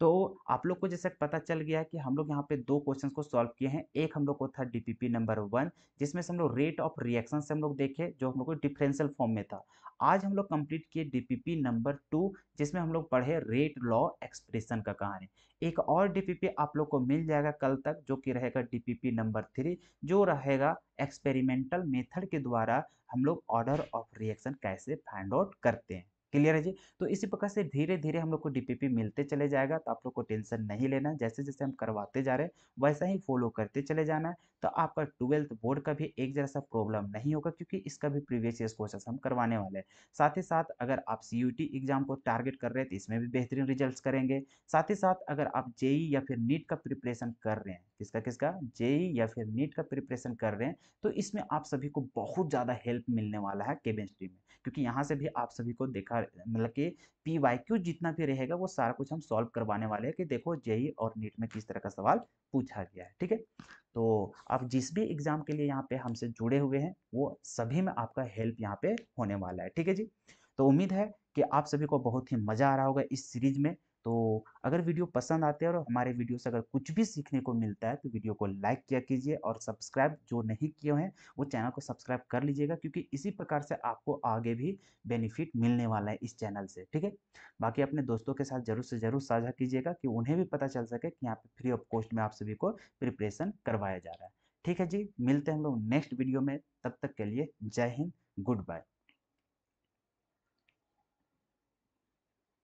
तो आप लोग को जैसे पता चल गया है कि हम लोग यहाँ पे दो क्वेश्चन को सॉल्व किए हैं एक हम लोग को था डीपीपी नंबर वन जिसमें से हम लोग रेट ऑफ रिएक्शन से हम लोग देखे जो हम लोग को डिफरेंशियल फॉर्म में था आज हम लोग कंप्लीट किए डीपीपी नंबर टू जिसमें हम लोग पढ़े रेट लॉ एक्सप्रेशन का कहानी एक और डीपीपी आप लोग को मिल जाएगा कल तक जो कि रहेगा डीपीपी नंबर थ्री जो रहेगा एक्सपेरिमेंटल मेथड के द्वारा हम लोग ऑर्डर ऑफ रिएक्शन कैसे फाइंड आउट करते हैं क्लियर है जी तो इसी प्रकार से धीरे धीरे हम लोग को डीपीपी मिलते चले जाएगा तो आप लोग को टेंशन नहीं लेना जैसे जैसे हम करवाते जा रहे हैं वैसा ही फॉलो करते चले जाना है तो आपका ट्वेल्थ बोर्ड का भी एक जरा सा प्रॉब्लम नहीं होगा क्योंकि इसका भी प्रीवियस ईयर क्वेश्चन हम करवाने वाले हैं साथ ही साथ अगर आप सी एग्जाम को टारगेट कर रहे हैं तो इसमें भी बेहतरीन रिजल्ट करेंगे साथ ही साथ अगर आप जेई या फिर नीट का प्रिपरेशन कर रहे हैं किसका किसका जेई या फिर नीट का प्रिपरेशन कर रहे हैं तो इसमें आप सभी को बहुत ज़्यादा हेल्प मिलने वाला है केमिस्ट्री में क्योंकि यहाँ से भी आप सभी को देखा हर मतलब कि पी वाई क्यू जितना भी रहेगा वो सारा कुछ हम सॉल्व करवाने वाले हैं कि देखो जेई और नीट में किस तरह का सवाल पूछा गया है ठीक है तो आप जिस भी एग्ज़ाम के लिए यहाँ पे हमसे जुड़े हुए हैं वो सभी में आपका हेल्प यहाँ पे होने वाला है ठीक है जी तो उम्मीद है कि आप सभी को बहुत ही मज़ा आ रहा होगा इस सीरीज में तो अगर वीडियो पसंद आते हैं और हमारे वीडियो से अगर कुछ भी सीखने को मिलता है तो वीडियो को लाइक किया कीजिए और सब्सक्राइब जो नहीं किए हैं वो चैनल को सब्सक्राइब कर लीजिएगा क्योंकि इसी प्रकार से आपको आगे भी बेनिफिट मिलने वाला है इस चैनल से ठीक है बाकी अपने दोस्तों के साथ जरूर से जरूर साझा कीजिएगा कि उन्हें भी पता चल सके कि यहाँ पर फ्री ऑफ कॉस्ट में आप सभी को प्रिपरेशन करवाया जा रहा है ठीक है जी मिलते हैं हम लोग नेक्स्ट वीडियो में तब तक के लिए जय हिंद गुड बाय